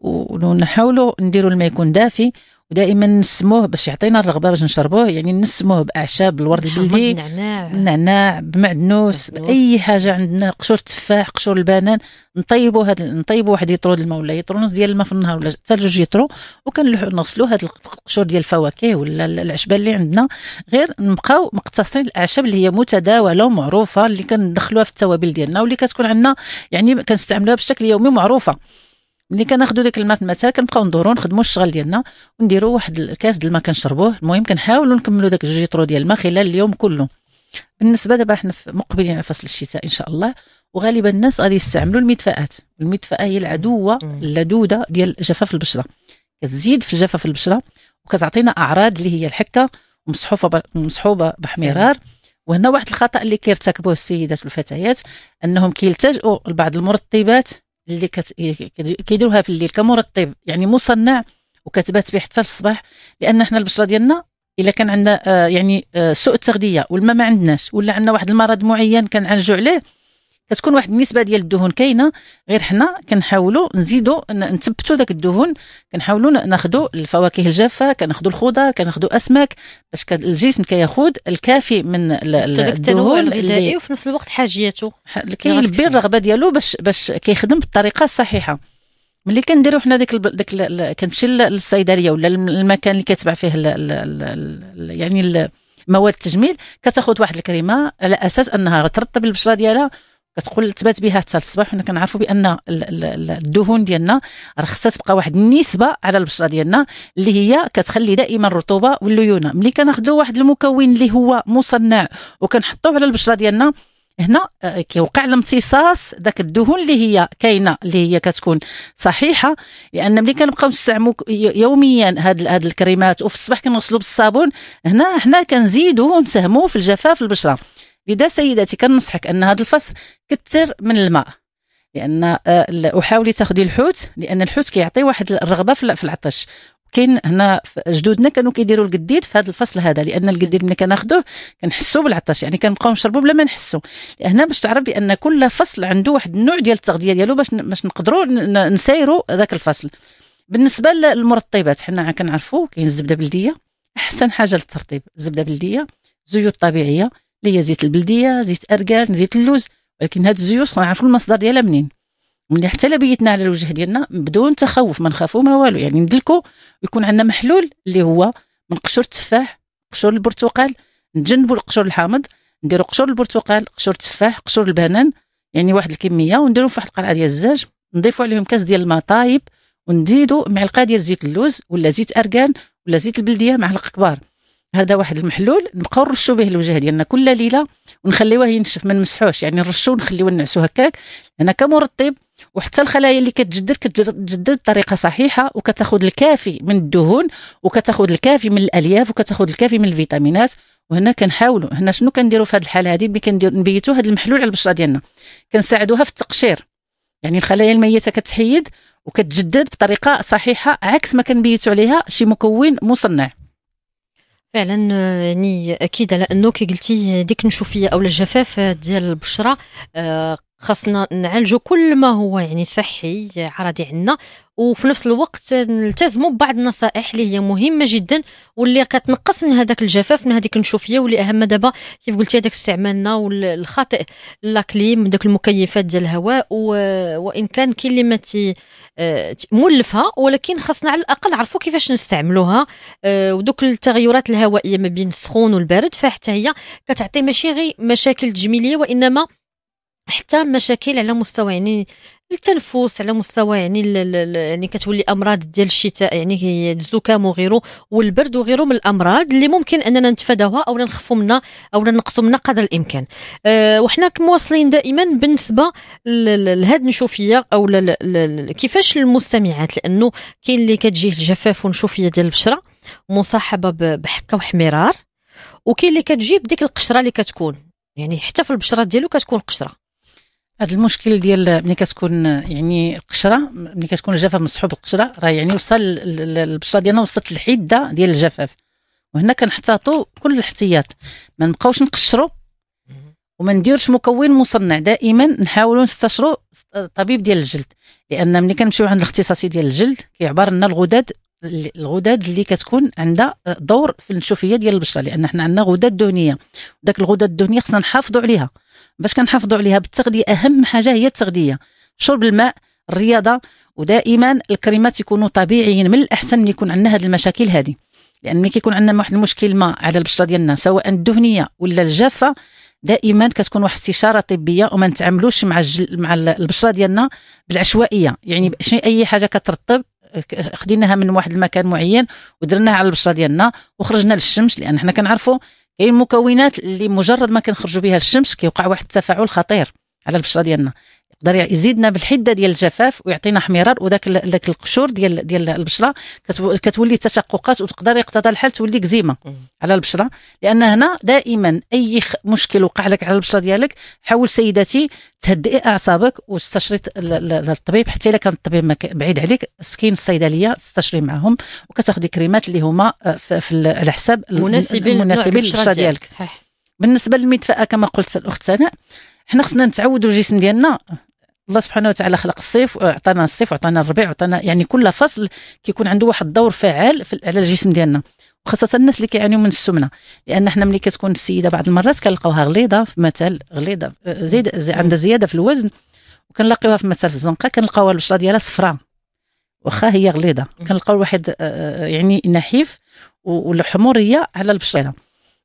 ونحاولوا نديروا الماء يكون دافي ودائما نسموه باش يعطينا الرغبه باش نشربوه يعني نسموه باعشاب الورد البلدي النعناع النعناع بمعدنوس باي حاجه عندنا قشور التفاح قشور البنان نطيبوا هاد نطيبوا واحد يطرو الماء ولا يطرو نص ديال الماء في النهار ولا حتى جوج يطرو وكنلوحوا نغسلوا هاد القشور ديال الفواكه ولا العشبه اللي عندنا غير نبقاو مقتصرين الاعشاب اللي هي متداوله ومعروفه اللي كندخلوها في التوابل ديالنا واللي كتكون عندنا يعني كنستعملوها بشكل يومي معروفه ملي كناخذوا ديك الماء في المساء كنبقاو ندورو نخدموا الشغل ديالنا ونديروا واحد الكاس ديال الماء كنشربوه المهم كنحاولوا نكملوا داك جوج لترو ديال الماء خلال اليوم كله بالنسبه دابا حنا مقبلين على فصل الشتاء ان شاء الله وغالبا الناس غادي يستعملوا المدفئات المدفئه هي العدوه اللدوده ديال جفاف البشره كتزيد في الجفاف البشره وكتعطينا اعراض اللي هي الحكه ومصحوفه مصحوبه باحمرار وهنا واحد الخطا اللي كيرتكبوه السيدات والفتيات انهم كيلتجؤوا لبعض المرطبات اللي كت... كيديروها في الليل كمرطب يعني مصنع وكتبات به حتى الصباح لان احنا البشره ديالنا الا كان عندنا آه، يعني آه، سوء التغذيه والماء ما عندناش ولا عندنا واحد المرض معين كنعالجو عليه كتكون واحد النسبه ديال الدهون كاينه غير حنا كنحاولوا نزيدوا نثبتوا داك الدهون كنحاولوا ناخذوا الفواكه الجافه كناخذوا الخضار كناخذوا اسماك باش الجسم كياخذ الكافي من الدهون الغذائي وفي نفس الوقت حاجيته كيلبي الرغبه ديالو باش باش كيخدم بالطريقه الصحيحه ملي كنديرو حنا ديك ديك كنمشي للصيدليه ولا المكان اللي كيتباع فيه الـ الـ الـ يعني المواد مواد التجميل كتاخذ واحد الكريمه على اساس انها غترطب البشره ديالها كتقول تبات بها حتى الصباح حنا كنعرفوا بان الدهون ديالنا راه خصها تبقى واحد النسبه على البشره ديالنا اللي هي كتخلي دائما الرطوبه والليونه ملي كناخذوا واحد المكون اللي هو مصنع وكنحطوه على البشره ديالنا هنا آه، كيوقع الامتصاص داك الدهون اللي هي كاينه اللي هي كتكون صحيحه لان ملي كنبقاو نستعملو يوميا هاد هاد الكريمات وفي الصباح كنغسلو بالصابون هنا حنا كنزيدو ونساهمو في الجفاف البشره لذا سيداتي كنصحك ان هذا الفصل كثر من الماء لان آه، احاولي تاخدي الحوت لان الحوت كيعطي واحد الرغبه في العطش كاين هنا جدودنا كانوا كيديروا القديد في هذا الفصل هذا لان القديد ملي كناخذوه كنحسوا بالعطش يعني كنبقاو نشربوا بلا ما نحسوا هنا باش تعرف بان كل فصل عنده واحد النوع ديال التغذيه ديالو باش باش نقدروا نسايروا ذاك الفصل بالنسبه للمرطبات حنا كنعرفوا كاين الزبده بلديه احسن حاجه للترطيب الزبده بلديه زيوت طبيعيه اللي هي زيت البلديه زيت اركان زيت اللوز ولكن هاد الزيوت نعرفوا المصدر ديالها منين ملي حتى لا بيتنا على الوجه ديالنا بدون تخوف ما نخافوا ما والو يعني ندلكو يكون عندنا محلول اللي هو من قشور التفاح قشور البرتقال نتجنبوا القشور الحامض نديروا قشور البرتقال قشور التفاح قشور البنان يعني واحد الكميه ونديروا في واحد القرعه ديال الزاج نضيفوا عليهم كاس ديال الماء طايب ونزيدوا معلقه ديال زيت اللوز ولا زيت اركان ولا زيت البلديه معلقه كبار هذا واحد المحلول نبقاو نرشو به الوجه ديالنا كل ليله ونخليوه ينشف ما نمسحوش يعني نرشو ونخليوه نعسو هكاك انا كمرطب وحتى الخلايا اللي كتجدد كتجدد بطريقه صحيحه وكتاخذ الكافي من الدهون وكتاخذ الكافي من الالياف وكتاخذ الكافي من الفيتامينات وهنا كنحاولوا هنا شنو كنديروا في هذه الحاله هذه ملي كندير نبيتوا هذا المحلول على البشره ديالنا كنساعدوها في التقشير يعني الخلايا الميته كتحيد وكتجدد بطريقه صحيحه عكس ما كنبيتوا عليها شي مكون مصنع فعلا آه، يعني اكيد على انه كي قلتي ديك النشوفيه او الجفاف آه، ديال البشره آه، خاصنا نعالجو كل ما هو يعني صحي عرضي عندنا وفي نفس الوقت نلتزموا ببعض النصائح اللي هي مهمه جدا واللي كتنقص من هذاك الجفاف من هذيك النشوفيه واللي اهم دابا كيف قلتي هذاك استعمالنا والخاطئ لاكليم داك المكيفات ديال الهواء وان كان كاين اللي ما آه، مولفها ولكن خاصنا على الاقل نعرفوا كيفاش نستعملوها آه، ودوك التغيرات الهوائيه ما بين السخون والبارد فحتى هي كتعطي ماشي غير مشاكل تجميليه وانما حتى مشاكل على مستوى يعني التنفس على مستوى يعني يعني كتولي امراض ديال الشتاء يعني الزكام وغيره والبرد وغيره من الامراض اللي ممكن اننا نتفاداوها او نخفوا منها او نقصوا منها قدر الامكان أه وحنا مواصلين دائما بالنسبه لهاد النشوفيه او كيفاش المستمعات لانه كاين اللي كتجيه الجفاف ونشوفيه ديال البشره مصاحبه بحكه وحمرار وكاين اللي كتجي بديك القشره اللي كتكون يعني حتى في البشره ديالو كتكون قشره هذا المشكل ديال ملي كتكون يعني القشره ملي كتكون الجفاف مسحوب القشره راه يعني وصل البشره ديالنا وصلت الحده ديال الجفاف وهنا كنحتاطوا كل الاحتياط ما نبقاوش نقشروا وما نديرش مكون مصنع دائما نحاولوا نستشروا الطبيب ديال الجلد لان ملي كنمشيو عند الاختصاصي ديال الجلد كيعبر لنا الغدد الغدد اللي كتكون عندها دور في النشوفيه ديال البشره لان حنا عندنا غدد دهنيه وداك الغدد الدهنيه خصنا نحافظوا عليها باش كنحافظوا عليها بالتغذيه اهم حاجه هي التغذيه شرب الماء الرياضه ودائما الكريمات يكونوا طبيعيين من الاحسن من يكون عندنا هذه المشاكل هذه لان ملي كيكون عندنا واحد المشكل ما على البشره ديالنا سواء الدهنيه ولا الجافه دائما كتكون واحد استشاره طبيه وما نتعاملوش مع مع البشره ديالنا بالعشوائيه يعني اي حاجه كترطب خديناها من واحد المكان معين ودرناها على البشره ديالنا وخرجنا للشمس لان حنا كنعرفوا المكونات اللي مجرد ما كنخرجوا بها الشمس كيوقع واحد التفاعل خطير على البشره ديالنا يقدر يزيدنا بالحده ديال الجفاف ويعطينا احمرار وذاك ذاك القشور ديال ديال البشره كتولي تشققات وتقدر يقتضى الحال تولي كزيمه على البشره لان هنا دائما اي مشكل وقع لك على البشره ديالك حاول سيدتي تهدئي اعصابك واستشري الطبيب حتى الا كان الطبيب بعيد عليك سكين الصيدليه تستشري معهم وكتاخذي كريمات اللي هما آه، في على حساب المناسبين مناسبين للبشره ديالك صحيح بالنسبه للمدفاه كما قلت الاخت سناء حنا خصنا نتعودوا الجسم ديالنا الله سبحانه وتعالى خلق الصيف عطانا الصيف وعطانا الربيع وعطانا يعني كل فصل كيكون عنده واحد الدور فعال على الجسم ديالنا وخاصه الناس اللي كيعانيو من السمنه لان حنا ملي كتكون السيده بعض المرات كنلقاوها غليظه في مثل غليظه آه، زيد عندها زياده في الوزن وكنلاقيوها في مثل في الزنقه كنلقاوها البشره ديالها صفراء واخا هي غليظه كنلقاو واحد آه، آه، يعني نحيف والحموريه على البشره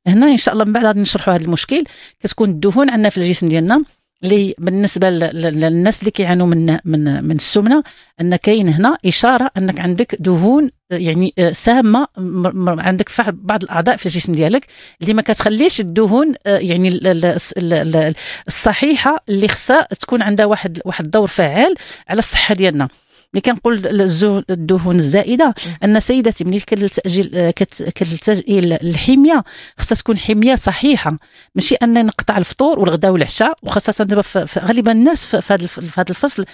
هنا ان شاء الله من بعد غادي نشرحوا هذا المشكل كتكون الدهون عندنا في الجسم ديالنا اللي بالنسبه للناس اللي كيعانوا من من من السمنه ان كاين هنا اشاره انك عندك دهون يعني آه، سامه عندك بعض الاعضاء في الجسم ديالك اللي ما كتخليش الدهون آه، يعني الصحيحه اللي خصها تكون عندها واحد واحد الدور فعال على الصحه ديالنا ملي كنقول الدهون الزائده ان سيدتي ملي كتاجل آه، كتلتجئي الحميه خصها تكون حميه صحيحه ماشي ان نقطع الفطور والغداء والعشاء وخاصه دابا غالبا الناس في هذا الفصل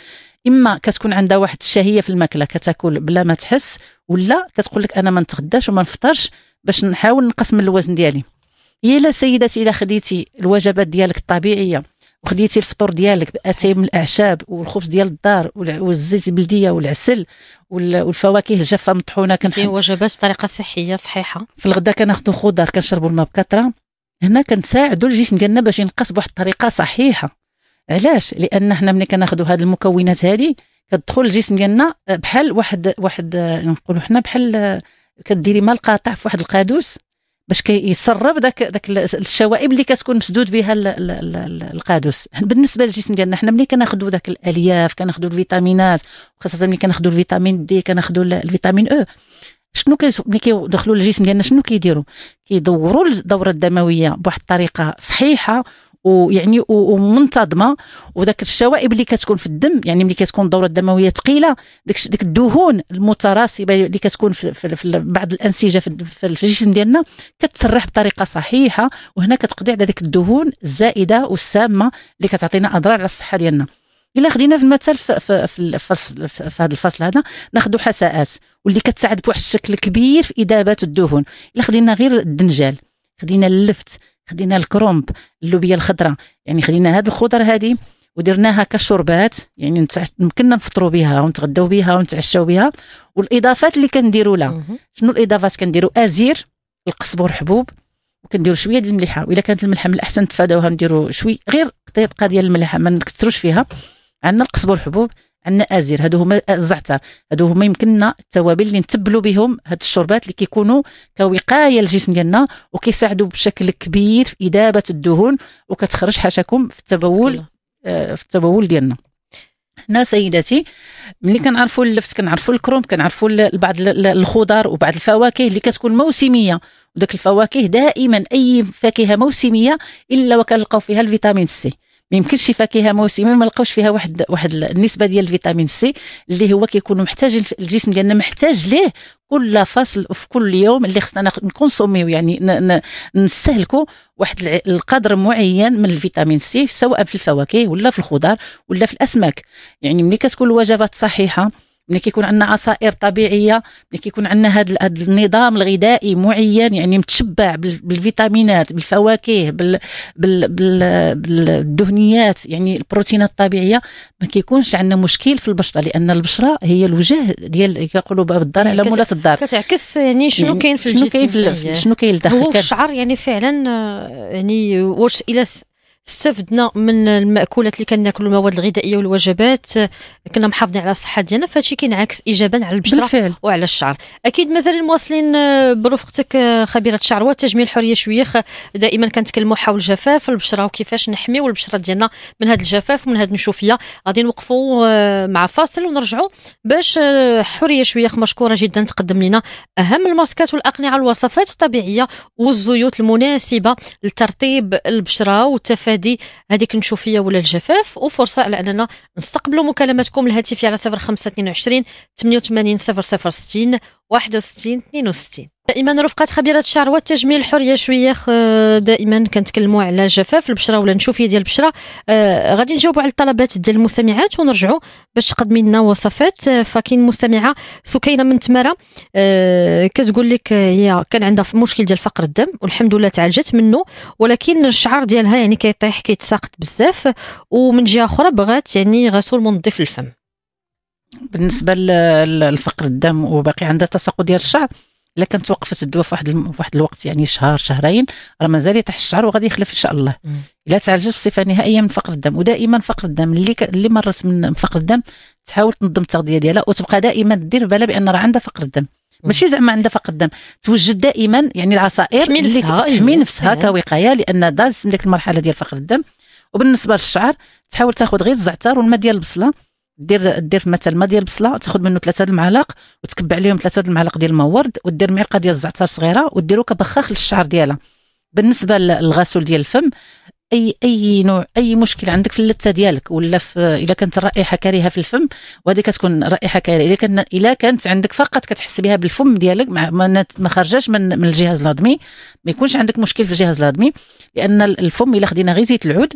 اما كتكون عندها واحد الشهيه في الماكله كتاكل بلا ما تحس ولا كتقول لك انا ما نتغداش وما نفطرش باش نحاول نقسم الوزن ديالي يلا سيدتي اذا خديتي الوجبات ديالك الطبيعيه وخديتي الفطور ديالك باتاي من الاعشاب والخبز ديال الدار والزيت البلديه والعسل والفواكه الجافه مطحونه كنحب وجبات بطريقه صحيه صحيحه في الغداء كناخذوا خضر كنشربوا الماء بكثره هنا كنساعدوا الجسم ديالنا باش ينقص بواحد الطريقه صحيحه علاش لان حنا ملي كناخذوا هاد المكونات هادي كتدخل الجسم ديالنا بحال واحد واحد نقولوا حنا بحال كديري مال القاطع في واحد القادوس باش كيسرب داك داك الشوائب اللي كتكون مسدود بها القادوس بالنسبه للجسم ديالنا حنا ملي كناخذوا داك الالياف كناخذوا الفيتامينات وخاصه ملي كناخذوا الفيتامين دي كناخذوا الفيتامين او شنو ملي كيدخلوا للجسم ديالنا شنو كيديروا كيدوروا الدوره الدمويه بواحد الطريقه صحيحه ويعني ومنتظمه وذاك الشوائب اللي كتكون في الدم يعني ملي كتكون الدوره الدمويه ثقيله داك ديك الدهون المتراسبه اللي كتكون في, في, في بعض الانسجه في, في الجسم ديالنا كتسرح بطريقه صحيحه وهنا كتقضي على ديك الدهون الزائده والسامه اللي كتعطينا اضرار على الصحه ديالنا الا خدينا في المثل في, في, في, في, في هذا الفصل هذا ناخذ حساءات واللي كتساعد بواحد الشكل كبير في اذابه الدهون الا خدينا غير الدنجال خدينا اللفت خدينا الكرومب اللوبيا الخضراء يعني خدينا هاد الخضر هذه ودرناها كشربات يعني نتع... نفطروا بها ونتغداو بها ونتعشاو بها والاضافات اللي كنديروا لها شنو الاضافات كنديروا ازير القزبر حبوب وكنديروا شويه ديال المليحه واذا كانت الملحه من الاحسن نتفاداوها نديروا شوي غير قطيطقه ديال الملحه ما نكثروش فيها عندنا القزبر حبوب عندنا ازير هادو هما الزعتر هادو هما يمكننا التوابل اللي نتبلوا بهم هاد الشربات اللي كيكونوا كوقايه للجسم ديالنا وكيساعدوا بشكل كبير في اذابه الدهون وكتخرج حاشاكم في التبول آه، في التبول ديالنا هنا سيداتي ملي كنعرفوا اللفت كنعرفوا الكروم كنعرفوا بعض الخضر وبعض الفواكه اللي كتكون موسميه وداك الفواكه دائما اي فاكهه موسميه الا وكنلقاو فيها الفيتامين سي ميمكنش شي فاكهه موسميه ما نلقاوش فيها واحد واحد النسبه ديال الفيتامين سي اللي هو كيكون محتاج الجسم ديالنا محتاج ليه كل فصل في كل يوم اللي خصنا نكونسوميو يعني نستهلكوا واحد القدر معين من الفيتامين سي سواء في الفواكه ولا في الخضار ولا في الاسماك يعني ملي كتكون الوجبات صحيحه ملي كيكون عندنا عصائر طبيعيه ملي كيكون عندنا هذا النظام الغذائي معين يعني متشبع بالفيتامينات بالفواكه بال بال بال بالدهنيات يعني البروتينات الطبيعيه ما كيكونش عندنا مشكل في البشره لان البشره هي الوجه ديال كيقولوا باب الدار على مولات الدار كتعكس يعني شنو كاين في الجسم شنو كاين في شنو كاين الداخل يعني؟ هو الشعر يعني فعلا آه، يعني واش الى استفدنا من الماكولات اللي كناكلوا المواد الغذائيه والوجبات كنا محافظين على الصحه ديالنا فهادشي كينعكس ايجابا على البشره بالفعل. وعلى الشعر اكيد مازال المواصلين آه، برفقتك آه، خبيره الشعر والتجميل حوريه شويخ دائما كنتكلموا حول جفاف البشره وكيفاش نحميو البشره ديالنا من هذا الجفاف ومن هذه النشوفيه غادي نوقفوا آه، مع فاصل ونرجعوا باش حوريه شويخ مشكوره جدا تقدم لنا اهم الماسكات والاقنعه الوصفات الطبيعيه والزيوت المناسبه لترطيب البشره وتفادي هذه هذيك النشوفيه ولا الجفاف وفرصه على اننا نستقبلوا مكالماتكم الهاتفيه على 0522 88 00 60 61 62 دائما رفقة خبيرة الشعر والتجميل حرية شوية دائما كنتكلموا على جفاف البشرة ولا نشوفية ديال البشرة آه، غادي نجاوبوا على الطلبات ديال المستمعات ونرجعوا باش تقدمي لنا وصفات آه، فكاين مستمعة سكينة من تمارة آه، كتقول لك هي كان عندها مشكل ديال فقر الدم والحمد لله تعالجت منه ولكن الشعر ديالها يعني كيطيح كيتساقط بزاف ومن جهة أخرى بغات يعني غسول منظف للفم بالنسبة لفقر الدم وباقي عندها تساقط ديال الشعر الا كانت توقفت الدواء في واحد في واحد الوقت يعني شهر شهرين راه مازال يطيح الشعر وغادي يخلف ان شاء الله الا تعالجت بصفه نهائيه من فقر الدم ودائما فقر الدم اللي ك... اللي مرت من فقر الدم تحاول تنظم التغذيه ديالها وتبقى دائما دير بالها بان راه عندها فقر الدم ماشي زعما عندها فقر الدم توجد دائما يعني العصائر تحمي نفسها أيوة. تحمي نفسها أيوة. كوقايه لان دازت من ديك المرحله ديال فقر الدم وبالنسبه للشعر تحاول تاخذ غير الزعتر والماء ديال البصله دير دير مثلا ما ديال البصله تاخذ منه ثلاثه المعالق وتكب عليهم ثلاثه المعالق ديال المورد ودير معلقه ديال الزعتر صغيره وديرو كبخاخ للشعر ديالها بالنسبه للغسول ديال الفم اي اي نوع اي مشكل عندك في اللثه ديالك ولا في الا كانت الرائحه كريهه في الفم وهذه كتكون رائحه كريهه الا كان الا كانت عندك فقط كتحس بها بالفم ديالك ما, ما خرجاش من, من الجهاز الهضمي ما يكونش عندك مشكل في الجهاز الهضمي لان الفم الا خدينا غير زيت العود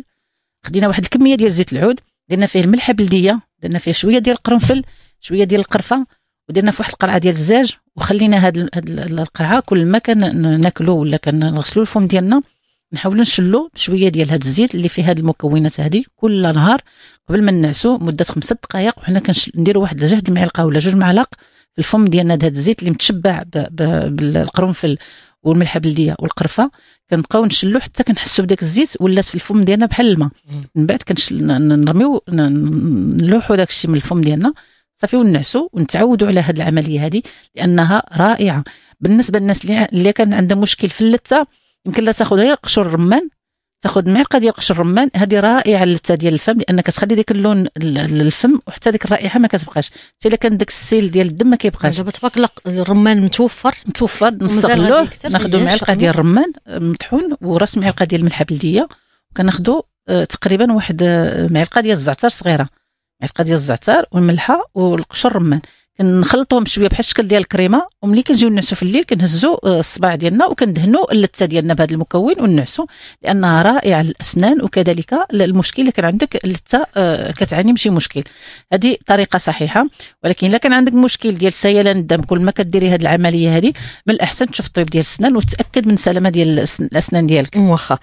خدينا واحد الكميه ديال زيت العود درنا فيه الملحه بلديه درنا فيه شويه ديال القرنفل شويه ديال القرفه ودرنا في واحد القرعه ديال الزاج وخلينا هاد, هاد القرعه كل ما كان ناكلو ولا كنغسلو الفم ديالنا نحاولوا نشلو شويه ديال هاد الزيت اللي فيه هاد المكونات هادي كل نهار قبل ما نعسو مده خمسة دقائق وحنا كنديروا واحد الجهد معلقه ولا جوج معالق في الفم ديالنا هاد الزيت اللي متشبع بالقرنفل والملحه بلديه والقرفه كنبقاو نشلو حتى كنحسو بداك الزيت ولات في الفم ديالنا بحال الماء من بعد نرميو نلوحو داك الشيء من الفم ديالنا صافي ونعسو ونتعودوا على هذه العمليه هذه لانها رائعه بالنسبه للناس اللي كان عندها مشكل في اللثه يمكن لا تاخذ غير قشور الرمان تاخذ معلقه ديال قشر الرمان هذه رائعه للتا ديال الفم لان كتخلي ديك اللون الفم وحتى ديك الرائحه ما كتبقاش حتى الا كان داك السيل ديال الدم ما كيبقاش دابا تبارك الرمان متوفر متوفر نستغلوه ناخذ معلقه ديال الرمان مطحون وراس معلقه ديال الملحه بلديه وكناخذوا آه، تقريبا واحد آه، معلقه ديال الزعتر صغيره معلقه ديال الزعتر والملحه والقشر الرمان كنخلطوهم شويه بحال الشكل ديال الكريمه وملي كنجيو نعسو في الليل كنهزو آه، الصباع ديالنا وكندهنو اللثه ديالنا بهذا المكون ونعسو لانها رائعه للاسنان وكذلك المشكل اللي كان عندك اللثه آه، كتعاني من شي مشكل هذه طريقه صحيحه ولكن الا كان عندك مشكل ديال سيلان الدم كل ما كديري هذه العمليه هذه من الاحسن تشوف الطبيب ديال الاسنان وتاكد من السلامه ديال الاسنان ديالك واخا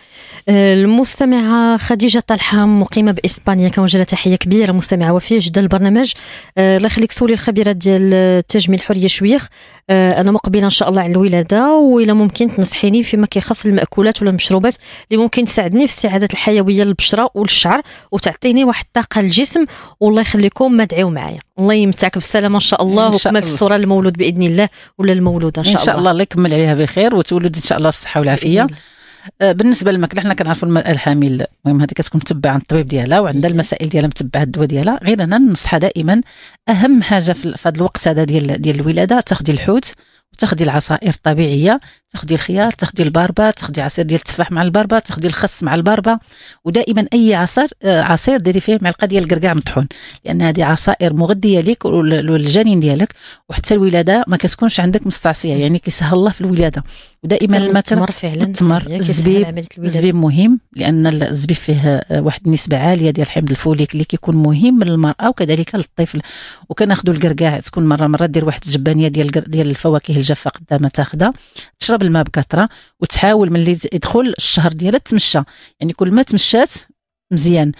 آه، المستمعه خديجه طلحه مقيمه باسبانيا كنوجه لها تحيه كبيره مستمعه وفيه جدا البرنامج الله يخليك سولي الخبيره ديال تجميل حوريه شويخ آه، انا مقبله ان شاء الله على الولاده والا ممكن تنصحيني فيما كيخص الماكولات ولا المشروبات اللي ممكن تساعدني في استعاده الحيويه للبشره والشعر وتعطيني واحد الطاقه للجسم والله يخليكم ما دعيو معايا الله يمتعك بالسلامه ان شاء الله وكمل في الصوره للمولود باذن الله ولا المولوده ان شاء الله ان شاء الله الله يكمل عليها بخير وتولد ان شاء الله بالصحه والعافيه آه، بالنسبه للماكله حنا كنعرفوا الحامل المهم هذه كتكون متبعه عند الطبيب ديالها وعندها إيه. المسائل ديالها متبعه الدواء ديالها غير انا ننصحها دائما اهم حاجه في هذا الوقت هذا ديال ديال الولاده تاخدي الحوت وتاخدي العصائر الطبيعيه تاخدي الخيار تاخدي الباربه تاخدي عصير ديال التفاح مع الباربه تاخدي الخس مع الباربه ودائما اي عصير آه، عصير ديري فيه معلقه ديال الكركاع مطحون لان هذه عصائر مغذيه ليك وللجنين ديالك وحتى الولاده ما كتكونش عندك مستعصيه يعني كيسهل الله في الولاده ودائما التمر فعلا التمر الزبيب الزبيب مهم لان الزبيب فيه آه، واحد النسبه عاليه ديال الحمض الفوليك اللي كيكون مهم للمراه وكذلك للطفل وكناخذوا الكركاع تكون مره مره دير واحد الجبانيه ديال ديال الفواكه الجافه قدامها تاخذها تشرب الماء بكثره وتحاول ملي يدخل الشهر ديالها تمشى يعني كل ما تمشات مزيان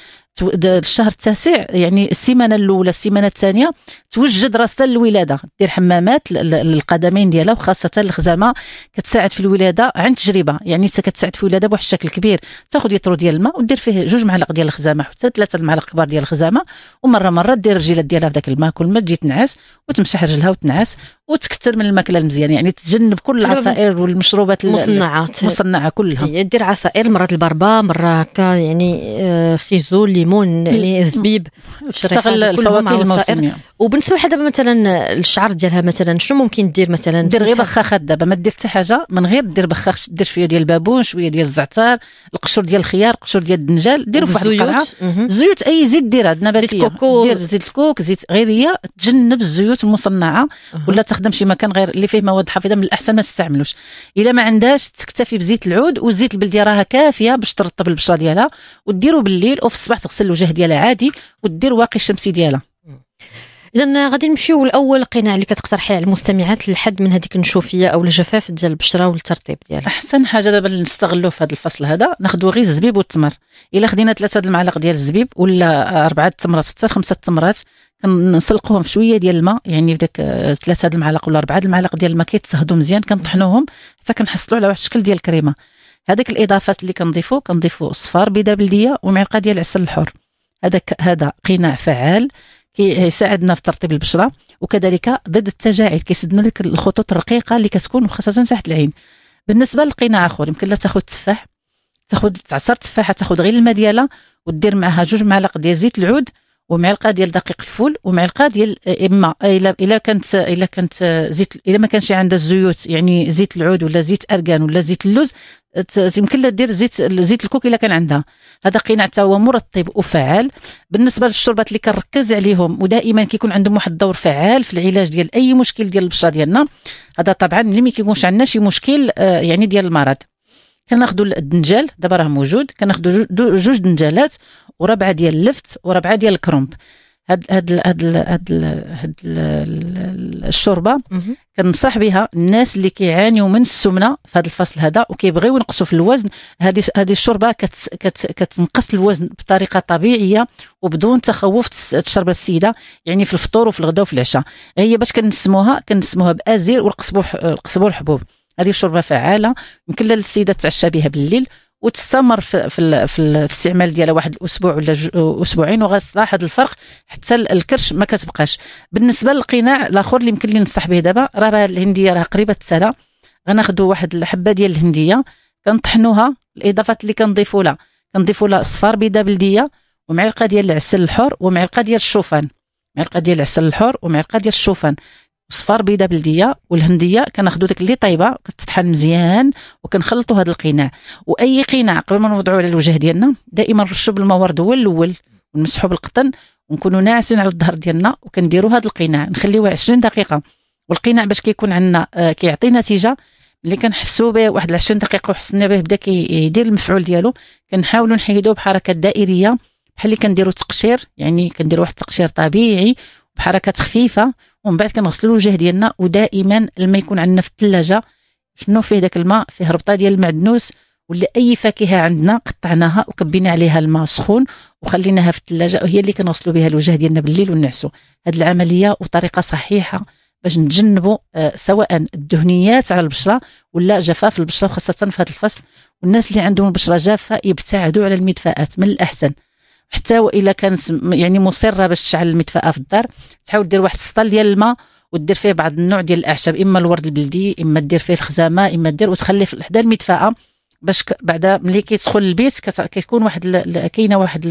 الشهر التاسع يعني السيمانه الاولى السيمانه الثانيه توجد راسها للولاده دير حمامات للقدمين ديالها وخاصه الخزامه كتساعد في الولاده عن تجربه يعني انت كتساعد في الولاده بواحد الشكل كبير تاخذ يترو ديال الماء ودير فيه جوج معالق ديال الخزامه حتى ثلاثه المعالق كبار ديال الخزامه ومره مره دير رجلات ديالها في ذاك الماء كل ما تجي تنعس وتمسح رجلها وتنعس وتكثر من الماكله المزيانه يعني تجنب كل العصائر والمشروبات المصنعات المصنعه كلها دير عصائر مره الباربا مره هكا يعني آه، خيزو ليمون يعني زبيب تستغل الفواكه الموسميه وبالنسبه دابا مثلا الشعر ديالها مثلا شنو ممكن دير مثلا دير غير بخاخات دابا ما دير حتى حاجه من غير دير بخاخ دير شويه ديال البابون شويه ديال الزعتر القشور ديال الخيار القشور ديال الدنجال ديرو واحد القرعه زيوت اي زيت ديرها نباتيه دير زيت الكوك زيت غير هي تجنب الزيوت المصنعه ولا تخدم شي مكان غير اللي فيه مواد حافظه من الاحسن ما تستعملوش الا ما عندهاش تكتفي بزيت العود والزيت البلدي راها كافيه باش ترطب البشره ديالها وديرو بالليل وفي الصباح تغسل الوجه ديالها عادي ودير واقي الشمسي ديالها اذا غادي نمشيو لاول قناع اللي كتقترحي على المستمعات للحد من هذيك النشوفيه او الجفاف ديال البشره والترطيب ديالها احسن حاجه دابا نستغلو في هذا الفصل هذا ناخذ غير الزبيب والتمر الا خدينا ثلاثه المعالق ديال الزبيب ولا اربعه التمرات حتى خمسه التمرات كنسلقوهم في شويه ديال الماء يعني بداك ثلاثه المعالق ولا اربعه المعالق ديال الماء كيتسهدوا مزيان كنطحنوهم حتى كنحصلوا على واحد الشكل ديال الكريمه هذاك الاضافات اللي كنضيفو كنضيفو صفار بيضه بلديه ومعلقه ديال العسل الحر هذاك هذا قناع فعال كيساعدنا في ترطيب البشره وكذلك ضد التجاعيد كيسدنا ديك الخطوط الرقيقه اللي كتكون خاصه تحت العين بالنسبه للقناع اخر يمكن لا تاخذ تفاح تاخذ تعصر تفاحه تاخذ غير الماء ديالها ودير معها جوج معالق ديال زيت العود ومعلقه ديال دقيق الفول ومعلقه ديال اما الا الا كانت الا كانت زيت الا ما كانش عندها الزيوت يعني زيت العود ولا زيت ارغان ولا زيت اللوز يمكن لها دير زيت زيت الكوك الا كان عندها هذا قناع حتى هو مرطب وفعال بالنسبه للشربات اللي كنركز عليهم ودائما كيكون عندهم واحد الدور فعال في العلاج ديال اي مشكل ديال البشره ديالنا هذا طبعا ملي ما كيكونش عندنا شي مشكل آه، يعني ديال المرض كناخذوا الدنجال دابا راه موجود كناخذوا جوج دنجالات وربعه ديال اللفت وربعه ديال الكرومب هاد هاد هاد هاد, هاد الشوربه كنصح بها الناس اللي كيعانيوا من السمنه في هذا الفصل هذا وكيبغيو ينقصوا في الوزن هذه هذه الشوربه كت كت كتنقص الوزن بطريقه طبيعيه وبدون تخوف تشربها السيده يعني في الفطور وفي الغداء وفي العشاء هي باش كنسموها كنسموها بازير ونقصبوا القصبور الحبوب هذه شوربه فعاله يمكن للسيده تتعشى بها بالليل وتستمر في, في, في الاستعمال ديالها واحد الاسبوع ولا اسبوعين وغتلاحظ الفرق حتى الكرش ما كتبقاش بالنسبه للقناع الاخر اللي يمكن لي ننصح به دابا راه الهنديه راه قريبه تسالى غناخذوا واحد الحبه ديال الهنديه كنطحنوها الاضافات اللي كنضيفوا لها كنضيفوا لها صفار بيضه بلديه ومعلقه ديال العسل الحر ومعلقه ديال الشوفان معلقه ديال العسل الحر ومعلقه ديال الشوفان صفار بيضه بلديه والهنديه كناخذوا ديك اللي طايبه كتطحن مزيان وكنخلطوا هذا القناع واي قناع قبل ما نوضعوه على الوجه ديالنا دائما نرشوا ورد هو الاول ونمسحوا بالقطن ونكونوا ناعسين على الظهر ديالنا وكنديروا هذا القناع نخليوه 20 دقيقه والقناع باش كيكون عندنا آه، كيعطي نتيجه ملي كنحسوا به واحد 20 دقيقه وحسنا به بدا كيدير المفعول ديالو كنحاولوا نحيدوه بحركات دائريه بحال اللي كنديروا تقشير يعني كندير واحد التقشير طبيعي بحركات خفيفه ومن بعد كنغسلوا الوجه ديالنا ودائما لما يكون عندنا في الثلاجه شنو فيه داك الماء فيه ربطه ديال المعدنوس ولا اي فاكهه عندنا قطعناها وكبينا عليها الماء سخون وخليناها في الثلاجه وهي اللي كنغسلوا بها الوجه ديالنا بالليل ونعسوا هذه العمليه وطريقه صحيحه باش نتجنبوا آه سواء الدهنيات على البشره ولا جفاف البشره وخاصه في هذا الفصل والناس اللي عندهم البشره جافه يبتعدوا على المدفئات من الاحسن حتى والا كانت يعني مصره باش تشعل المدفاه في الدار تحاول دير واحد السطل ديال الماء ودير فيه بعض النوع ديال الاعشاب اما الورد البلدي اما دير فيه الخزامه اما دير وتخلي في حدا المدفاه باش بعدا ملي كيدخل البيت كيكون واحد كاينه واحد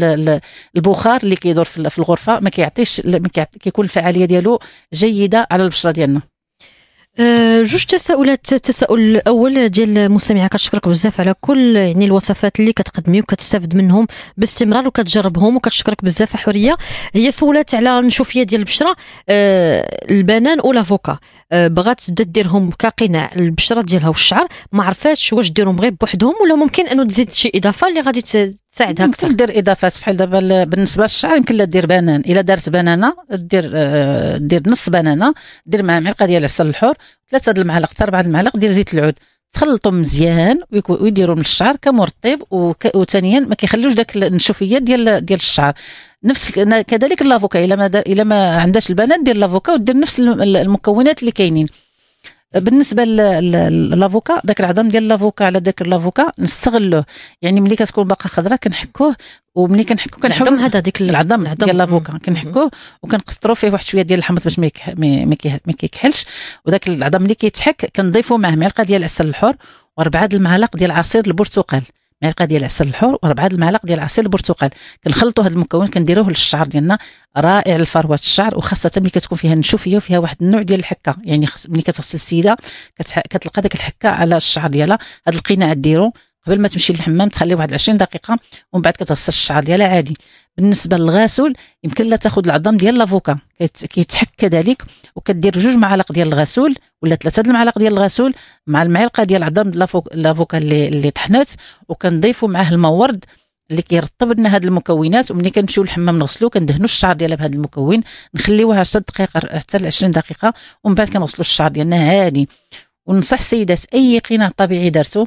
البخار اللي كيدور في الغرفه ما كيعطيش كيكون الفعاليه ديالو جيده على البشره ديالنا آه، جوج تساؤلات التساؤل الاول ديال المستمعه كتشكرك بزاف على كل يعني الوصفات اللي كتقدمي وكتستافد منهم باستمرار وكتجربهم وكتشكرك بزاف حوريه هي سولات على النشوفيه ديال البشره آه، البنان ولا فوكا آه، بغات تبدا ديرهم كقناع البشره ديالها والشعر ما عرفاتش واش ديرهم غير بوحدهم ولا ممكن انه تزيد شي اضافه اللي غادي تساعدها اكثر دير اضافات بحال دابا بالنسبه للشعر يمكن لا دير بنان الا دارت بنانه دير آه، دير نص بنانه دير معها معلقه ديال العسل الحر ثلاثه د المعالق حتى اربعه المعالق ديال زيت العود تخلطوا مزيان ويديروا من الشعر كمرطب وثانيا ما كيخليوش داك النشوفيه ديال ديال الشعر نفس كذلك اللافوكا الا ما الا ما عندهاش البنات دير لافوكا ودير نفس المكونات اللي كاينين بالنسبه للافوكا داك العظم ديال لافوكا على ذاك لافوكا نستغلوه يعني ملي كتكون باقا خضراء كنحكوه وملي كنحكو كنحكو العظم هذا ديك العظم ديال لافوكا كنحكوه وكنقطروا فيه واحد شويه ديال الحمص باش ما كيكحلش وذاك العظم اللي كيتحك كنضيفو معاه معلقه ديال عسل الحر واربعه د المعالق ديال عصير البرتقال معلقه ديال العسل الحر وربعه المعالق ديال عصير البرتقال كنخلطوا هذا المكون كنديروه للشعر ديالنا رائع لفروه الشعر وخاصه ملي كتكون فيها النشوفيه وفيها واحد النوع ديال الحكه يعني ملي كتغسل السيده كتلقى داك الحكه على الشعر ديالها هذا القناع ديرو قبل ما تمشي للحمام تخلي واحد 20 دقيقه ومن بعد كتغسل الشعر ديالها عادي بالنسبه للغسول يمكن لها تاخذ العظام ديال لافوكا كيتحك كذلك وكدير جوج معالق ديال الغسول ولا ثلاثه المعالق ديال الغسول مع المعلقه ديال العظم لافوكا اللي اللي طحنات وكنضيفوا معاه الماء ورد اللي كيرطب لنا هاد المكونات ومني كنمشيو للحمام نغسلو كندهنو الشعر ديالها بهذا المكون نخليوها 10 دقائق حتى ل 20 دقيقه ومن بعد كنغسلو الشعر ديالنا هادي وننصح السيدات اي قناع طبيعي دارتو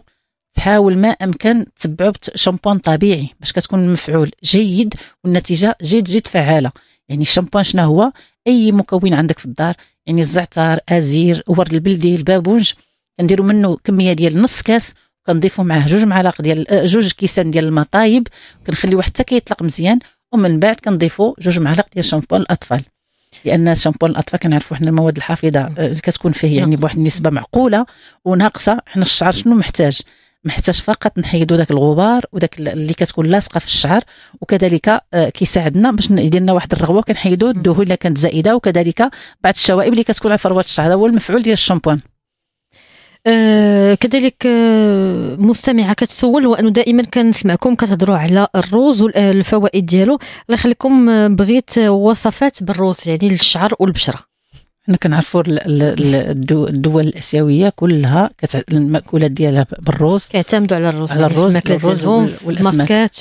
تحاول ما امكن تتبعو بشامبوان طبيعي باش كتكون المفعول جيد والنتيجه جد جد فعاله يعني الشامبوان شنو هو اي مكون عندك في الدار يعني الزعتر ازير ورد البلدي البابونج كنديروا منه كميه ديال نص كاس كنضيفوا معاه جوج معالق ديال آه، جوج كيسان ديال الماء طايب كنخليوه حتى كيطلق مزيان ومن بعد كنضيفوا جوج معالق ديال شامبوان الاطفال لان شامبوان الاطفال كنعرفوا حنا المواد الحافظه آه، كتكون فيه يعني بواحد النسبه معقوله وناقصه حنا الشعر شنو محتاج محتاج فقط نحيدو داك الغبار وداك اللي كتكون لاصقه في الشعر وكذلك آه، كيساعدنا باش يدير لنا واحد الرغوه كنحيدو الدهون اللي كانت زائده وكذلك بعض الشوائب اللي كتكون على فروه الشعر هذا هو المفعول ديال الشامبوان آه كذلك آه مستمعه كتسول وانه دائما كنسمعكم كتهضروا على الروز والفوائد آه، ديالو الله يخليكم آه، بغيت وصفات بالروز يعني للشعر والبشره حنا كنعرفوا الدول الاسيويه كلها كتع... الماكولات ديالها بالروز كيعتمدوا على الروز على يعني الروز الماكلات ديالهم والاسماك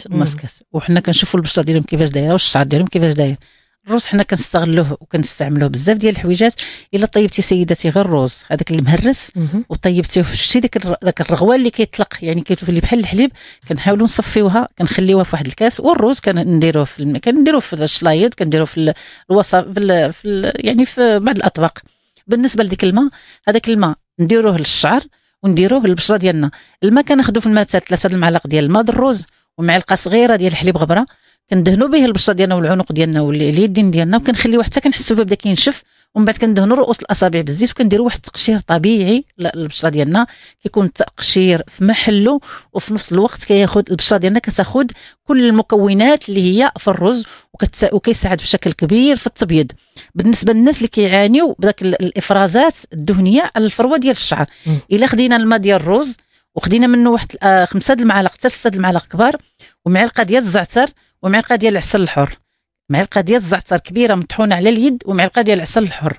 وحنا كنشوفوا البشره ديالهم كيفاش دايره والشعر ديالهم كيفاش داير الروز حنا كنستغلوه وكنستعملوه بزاف ديال الحويجات الا طيبتي سيدتي غير الروز هذاك المهرس وطيبتيه شتي داك داك الرغوه اللي كيطلق يعني اللي بحال الحليب كنحاولوا نصفيوها كنخليوها في واحد الكاس والروز كنديروه في الم... كنديروه في الشلايض كنديروه في الوصف في, ال... في ال... يعني في بعض الاطباق بالنسبه لديك الماء هذاك الماء نديروه للشعر ونديروه للبشره ديالنا الماء كناخذوا في الماء ثلاثه المعالق ديال الماء الروز ومعلقه صغيره ديال الحليب غبره كندهنوا به البشره ديالنا والعنق ديالنا واليدين ديالنا وكنخليوه حتى كنحسوا به بدا كينشف ومن بعد كندهنوا رؤوس الاصابع بالزيت وكنديروا واحد التقشير طبيعي للبشره ديالنا كيكون التقشير في محله وفي نفس الوقت كياخذ البشره ديالنا كتاخذ كل المكونات اللي هي في الرز وكيساعد بشكل كبير في التبييض بالنسبه للناس اللي كيعانيوا بداك الافرازات الدهنيه على الفروه ديال الشعر الا خدينا الماء ديال الرز وخدينا منه واحد آه، خمسه د المعالق حتى سته د المعالق كبار ومعلقه ديال الزعتر ومعلقه ديال العسل الحر معلقه ديال الزعتر كبيره مطحونه على اليد ومعلقه ديال العسل الحر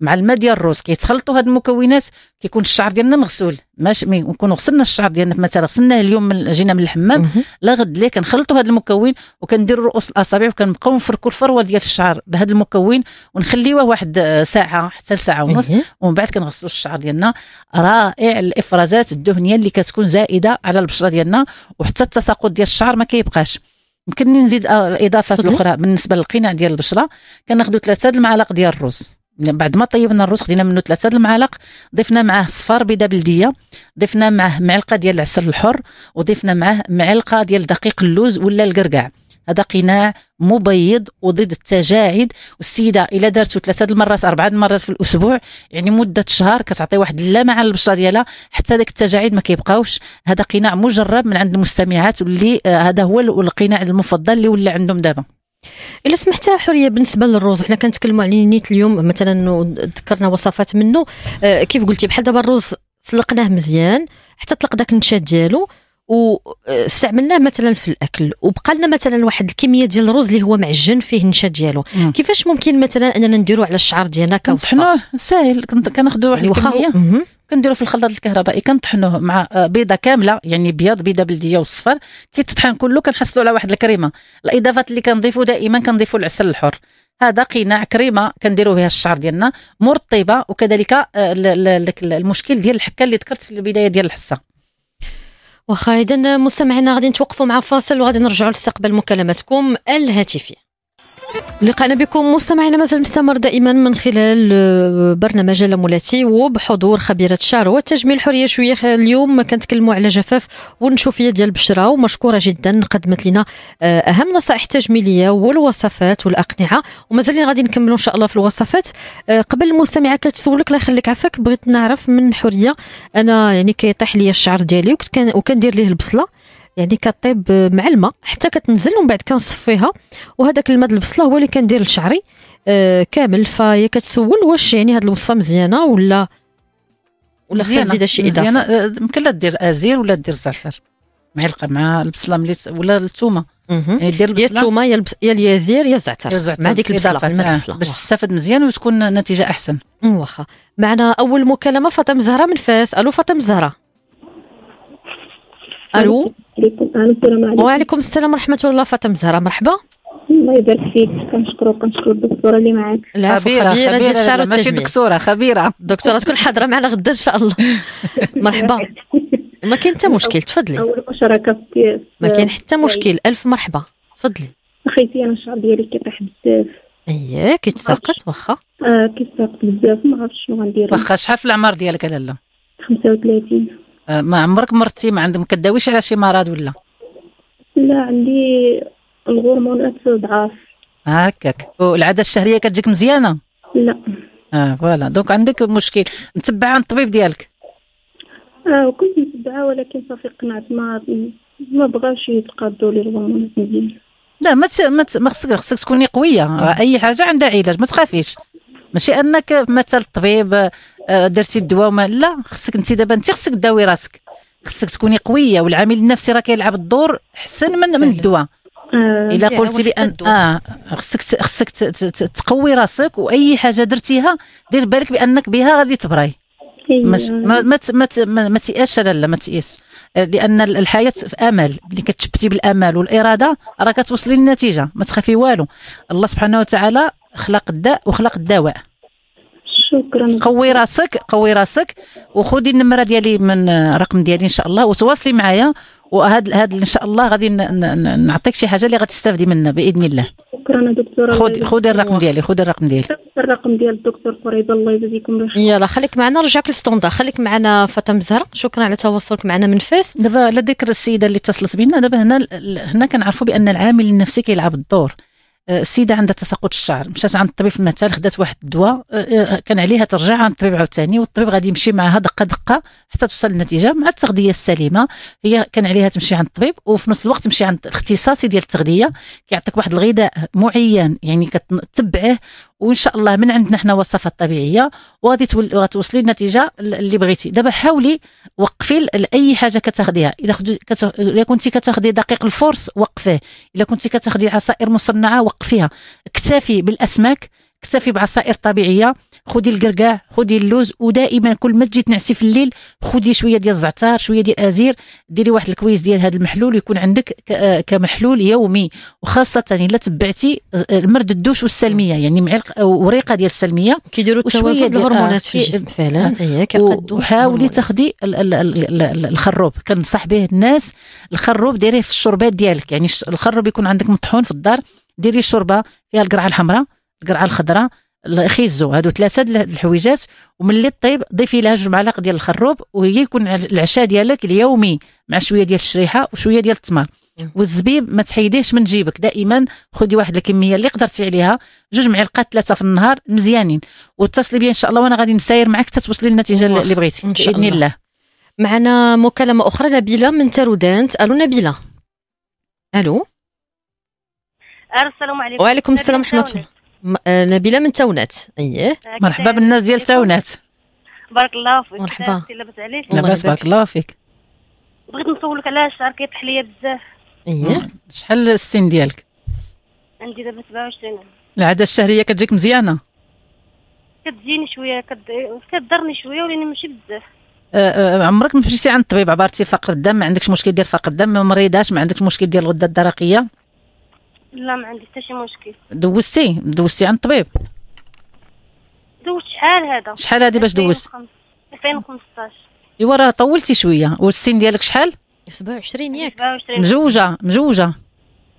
مع الماء ديال الروز كيتخلطوا هاد المكونات كيكون الشعر ديالنا مغسول ماشي نكونوا غسلنا الشعر ديالنا مثلا غسلناه اليوم من جينا من الحمام لا غد ليه كنخلطوا هاد المكون وكنديروا رؤوس الاصابع وكنبقاو نفركوا الفروه ديال الشعر بهاد المكون ونخليوه واحد ساعه حتى لساعه ونص إيه. ومن بعد كنغسلوا الشعر ديالنا رائع الافرازات الدهنيه اللي كتكون زائده على البشره ديالنا وحتى التساقط ديال الشعر ما كيبقاش يمكنني نزيد الاضافات آه، الاخرى بالنسبه للقناع ديال البشره كناخذوا ثلاثه المعالق ديال الرز بعد ما طيبنا الرز خدينا منه ثلاثه المعالق ضفنا معاه صفار بيضه بلديه ضفنا معاه معلقه ديال العسل الحر وضفنا معاه معلقه ديال دقيق اللوز ولا الكركاع هذا قناع مبيض وضد التجاعيد والسيده الا دارته ثلاثه المرات اربعه المرات في الاسبوع يعني مده شهر كتعطي واحد اللمعه للبشره ديالها حتى داك التجاعيد ما كيبقاوش هذا قناع مجرب من عند المستمعات واللي آه، هذا هو القناع المفضل اللي ولا عندهم دابا الا سمحت حريه بالنسبه للروز حنا كنتكلموا عليه نيت اليوم مثلا ذكرنا وصفات منه آه، كيف قلتي بحال دابا الروز طلقناه مزيان حتى طلق داك النشات ديالو واستعملناه آه، مثلا في الاكل وبقى لنا مثلا واحد الكميه ديال الرز اللي هو معجن فيه النشا ديالو كيفاش ممكن مثلا اننا نديرو على الشعر ديالنا كنطحنوه ساهل كناخذوا واحد أيوة، الكميه كنديروا في الخلاط الكهربائي كنطحنوه مع آه، بيضه كامله يعني بيض بيضه بلديه والصفر كيتطحن كله كنحصلوا على واحد الكريمه الاضافات اللي كنضيفو دائما كنضيفو العسل الحر هذا قناع كريمه كنديروا بها الشعر ديالنا مرطبه وكذلك آه، المشكل ديال الحكه اللي ذكرت في البدايه ديال الحصه واخا اذا مستمعينا غادي نتوقفوا مع فاصل وغادي نرجعوا لاستقبال مكالماتكم الهاتفيه لقانا بكم مستمعينا مازال مستمر دائما من خلال آه، برنامج لمولاتي وبحضور خبيره الشعر والتجميل الحريه شويه اليوم كنتكلموا على جفاف ونشوفية ديال البشرة ومشكوره جدا قدمت لنا آه، اهم نصائح تجميليه والوصفات والاقنعه ومازالين غادي نكملوا ان شاء الله في الوصفات آه، قبل المستمعه كتسولك الله يخليك عفاك بغيت نعرف من حريه انا يعني كيطيح لي الشعر ديالي وكندير ليه البصله يعني كطيب مع الماء حتى كتنزل ومن بعد كنصفيها وهذاك الماء البصله هو اللي كندير لشعري آه كامل فهي كتسول واش يعني هذه الوصفه مزيانه ولا ولا خصها تزيد شي اضافه مزيانه آه، يمكن لا دير ازير ولا دير زعتر معلقه مع البصله ملي ولا الثومه يعني دير البصله يا الثومه يا البس... يا اليازير يا الزعتر مع ديك البصله آه. باش تستافد مزيان وتكون نتيجه احسن واخا معنا اول مكالمه فاطمه زهره من فاس الو فاطمه زهره الو وعليكم السلام ورحمه الله فاطمه زهره مرحبا الله يبارك فيك كنشكرك كنشكر الدكتوره اللي معاك لا خبيره خبيره ديال الشعر ماشي دكتوره خبيره دكتوره تكون حاضره معنا غدا ان شاء الله مرحبا ما كاين حتى مشكل تفضلي اول مشاركه في ما كاين حتى مشكل الف مرحبا تفضلي اخيتي انا الشعر ديالي كيطيح بزاف اييه كيتساقط واخا اه كيتساقط بزاف ما عرفتش شنو غندير واخا شحال في العمر ديالك لاله 35 آه، ما عمرك مرتي ما عندك ما كداويش على شي مرض ولا لا عندي الهرمونات ضعاف هكاك والعاده الشهريه كتجيك مزيانه لا اه فوالا دونك عندك مشكل متبعه عند الطبيب ديالك اه كنت متبعه ولكن صافي قنعت ما ما بغاش يتقادوا لي الهرمونات مزيان لا ما ما خصك خصك تكوني قويه اي حاجه عندها علاج ما تخافيش ماشي انك مثلا الطبيب آه، درتي الدواء لا خصك انت دابا انت خصك داوي راسك خصك تكوني قويه والعامل النفسي راه كيلعب الدور احسن من من الدواء آه، الا قلتي بان اه خصك خصك تقوي راسك واي حاجه درتيها دير بالك بانك بها غادي تبراي إيه، مش آه. ما ما ما ما تيأس لا ما تيأس لان الحياه في امل اللي كتشبتي بالامل والاراده راه كتوصلي للنتيجه ما تخافي والو الله سبحانه وتعالى خلق الداء وخلق الدواء شكرا قوي راسك قوي راسك وخذي النمره ديالي من الرقم ديالي ان شاء الله وتواصلي معايا وهاد هاد ان شاء الله غادي نعطيك شي حاجه اللي غتستافدي منها باذن الله شكرا دكتوره خذي خذي الرقم ديالي خذي الرقم ديالي الرقم ديال الدكتور قريب الله يجزيكم بخير يلا خليك معنا رجعك للسطوندا خليك معنا فاطمه زهره شكرا على تواصلك معنا من فاس دابا على ذكر السيده اللي اتصلت بنا دابا هنا هنا كنعرفوا بان العامل النفسي كيلعب الدور السيده عندها تساقط الشعر مشات عند الطبيب في المثال خدات واحد الدواء آه، آه، كان عليها ترجع عند الطبيب عاوتاني والطبيب غادي يمشي معها دقه دقه حتى توصل للنتيجه مع التغذيه السليمه هي كان عليها تمشي عند الطبيب وفي نفس الوقت تمشي عند الاختصاصي ديال التغذيه كيعطيك واحد الغذاء معين يعني كتبعه وان شاء الله من عندنا حنا وصفات طبيعيه وغادي توصلي النتيجه اللي بغيتي دابا حاولي وقفي اي حاجه كتاخديها اذا كتخ... الا كنتي كتاخدي دقيق الفورس وقفيه الا كنتي كتاخدي عصائر مصنعه وقفيها اكتفي بالاسماك اكتفي بعصائر طبيعيه خدي القرقاع خدي اللوز ودائما كل ما تجي تنعسي في الليل خدي شويه ديال الزعتر شويه ديال الازير ديري واحد الكويس ديال هذا المحلول يكون عندك آه، كمحلول يومي وخاصه الا تبعتي المرد آه، الدوش والسلميه يعني معلق آه، وريقه ديال السلميه كيديروا التوازن الهرمونات في الجسم إيه، فعلا إيه، وحاولي تاخدي الخروب كنصح به الناس الخروب ديريه في الشربات ديالك يعني الخروب يكون عندك مطحون في الدار ديري شوربه فيها القرعه الحمراء القرعه الخضراء الخيزو هادو ثلاثه الحويجات وملي طيب ضيفي لها جوج معالق ديال الخروب وهي يكون العشاء ديالك اليومي مع شويه ديال الشريحه وشويه ديال التمر والزبيب ما تحيديهش من جيبك دائما خدي واحد الكميه اللي قدرتي عليها جوج معلقات ثلاثه في النهار مزيانين واتصلي بيا ان شاء الله وانا غادي نساير معك حتى توصلي للنتيجه اللي بغيتي باذن الله. الله معنا مكالمه اخرى نبيله من تارودانت الو نبيله الو السلام عليكم وعليكم السلام ورحمه الله آه، نبيله من تاونات اييه مرحبا بالناس ديال تاونات بارك الله فيك مرحبا لاباس عليك لاباس بارك الله فيك بغيت نسولك علاش الشعر كيطيح ليا بزاف اييه شحال السن ديالك عندي دابا 27 العاده الشهريه كتجيك مزيانه كتجيني شويه كتضرني شويه ولكن ماشي بزاف آه،, أه عمرك ما مشيتي عند الطبيب عبرتي فقر الدم ما عندكش مشكل ديال فقر الدم ما مريضاش ما عندكش مشكل ديال الغده الدرقيه لا ما عندي حتى شي مشكل دوزتي دوزتي عند الطبيب دوزت شحال هذا شحال هذه باش دوزت 2015 ايوا راه طولتي شويه والسن ديالك شحال 27 ياك مزوجه مزوجه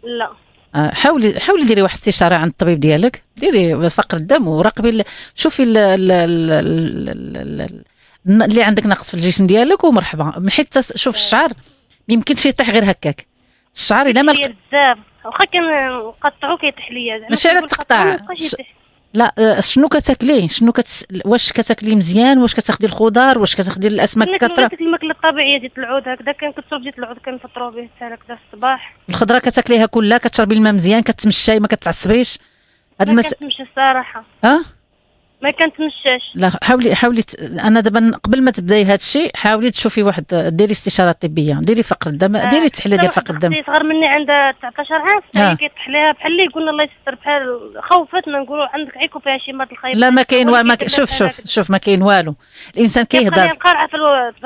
لا آه، حاولي حاولي ديري واحد الاستشاره عند الطبيب ديالك ديري فقر الدم وراقبي شوفي اللي عندك نقص في الجسم ديالك ومرحبا حيت شوف الشعر ما يمكنش يطيح غير هكاك الشعر الا ما بزاف واخا كنقطعو كيطيح ليا ماشي على التقطاع لا آه، شنو كتاكلي شنو كت... واش كتاكلي مزيان واش كتاخدي الخضار واش كتاخدي الاسماك كثره كنت الماكله الطبيعيه ديال العود هكذا كنكثر ديال العود كنفطرو به حتى هكذا الصباح الخضره كتاكليها كلها كتشربي الماء مزيان كتمشاي ما كتعصبيش هاد المس... كتمشي الصراحه اه ما كنتمشاش لا حاولي حاولي انا دابا قبل ما تبداي هذا الشيء حاولي تشوفي واحد ديري استشاره طبيه ديري فقر الدم آه. ديري تحليه ديال فقر الدم صغر مني عندها 19 عام حتى آه. كيطيح بحال اللي قلنا الله يستر بحال خوفتنا نقولوا عندك عيكو فيها شي مرض الخير لا ما كاين والو شوف شوف شوف ما كاين والو الانسان كيهضر كيبقى قارعه في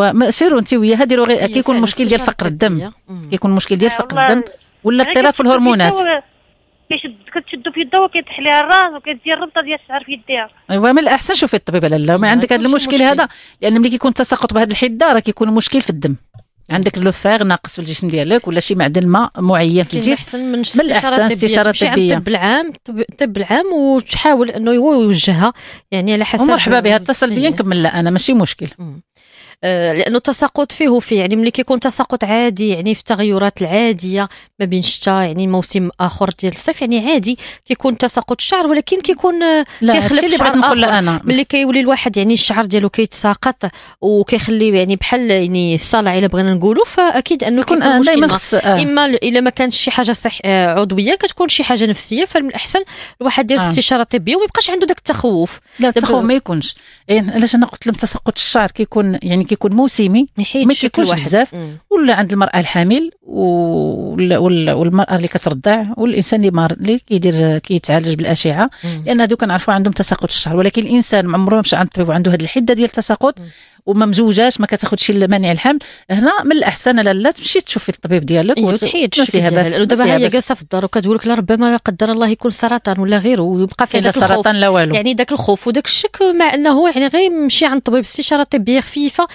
راسها سيرو انت وياها ديروا غير كيكون المشكل ديال فقر الدم كيكون المشكل ديال آه، فقر الدم ولا اضطراب في الهرمونات كيشد كتشدو في يدها وكيطيح ليها الراس وكتزيد الربطه ديال الشعر في يديها ايوا من الاحسن شوفي الطبيبه لالا ما عندك هذا المشكل هذا لان ملي كيكون التساقط بهذه الحده راه كيكون مشكل في الدم عندك لوفير ناقص في الجسم ديالك ولا شي معدن ما معين في الجسم من الاحسن استشاره طبيه الطب العام الطب العام وتحاول انه يوجهها يعني على حسب ومرحبا بها اتصل بيا إيه. نكمل لا انا ماشي مشكل آه، لانه التساقط فيه وفيه يعني ملي كيكون تساقط عادي يعني في التغيرات العاديه ما بين الشتاء يعني موسم اخر ديال الصيف يعني عادي كيكون تساقط الشعر ولكن كيكون كيخلف اللي بغيت نقول انا ملي كيولي الواحد يعني الشعر ديالو كيتساقط وكيخلي يعني بحال يعني الصلع الا بغينا نقولوا فاكيد انه كيكون دائما آه. اما الا ما كانش شي حاجه صح آه، عضويه كتكون شي حاجه نفسيه فمن الاحسن الواحد يدير استشاره طبيه وما يبقاش عنده داك التخوف لا التخوف ما يكونش إيه، علاش يعني انا قلت لهم تساقط الشعر كيكون يعني يعني كيكون موسمي ما كيكونش بزاف ولا عند المراه الحامل والمراه اللي كترضع والانسان اللي مار اللي كيدير كيتعالج بالاشعه لان هذو كنعرفوا عندهم تساقط الشهر ولكن الانسان ما عمره ما مشى عند الطبيب وعنده هذه الحده ديال التساقط وما مزوجاش ما كتاخذش الا مانع الحمل هنا من الاحسن لا تمشي تشوفي الطبيب ديالك وتحيد أيوة، فيها باس ودابا هي جالسه في الدار وكتقول لك لا ربما لا قدر الله يكون سرطان ولا غيره ويبقى في داك الخوف لا والو يعني داك الخوف وداك الشك مع انه يعني غير مشي عند طبيب استشاره طبيه خفيفه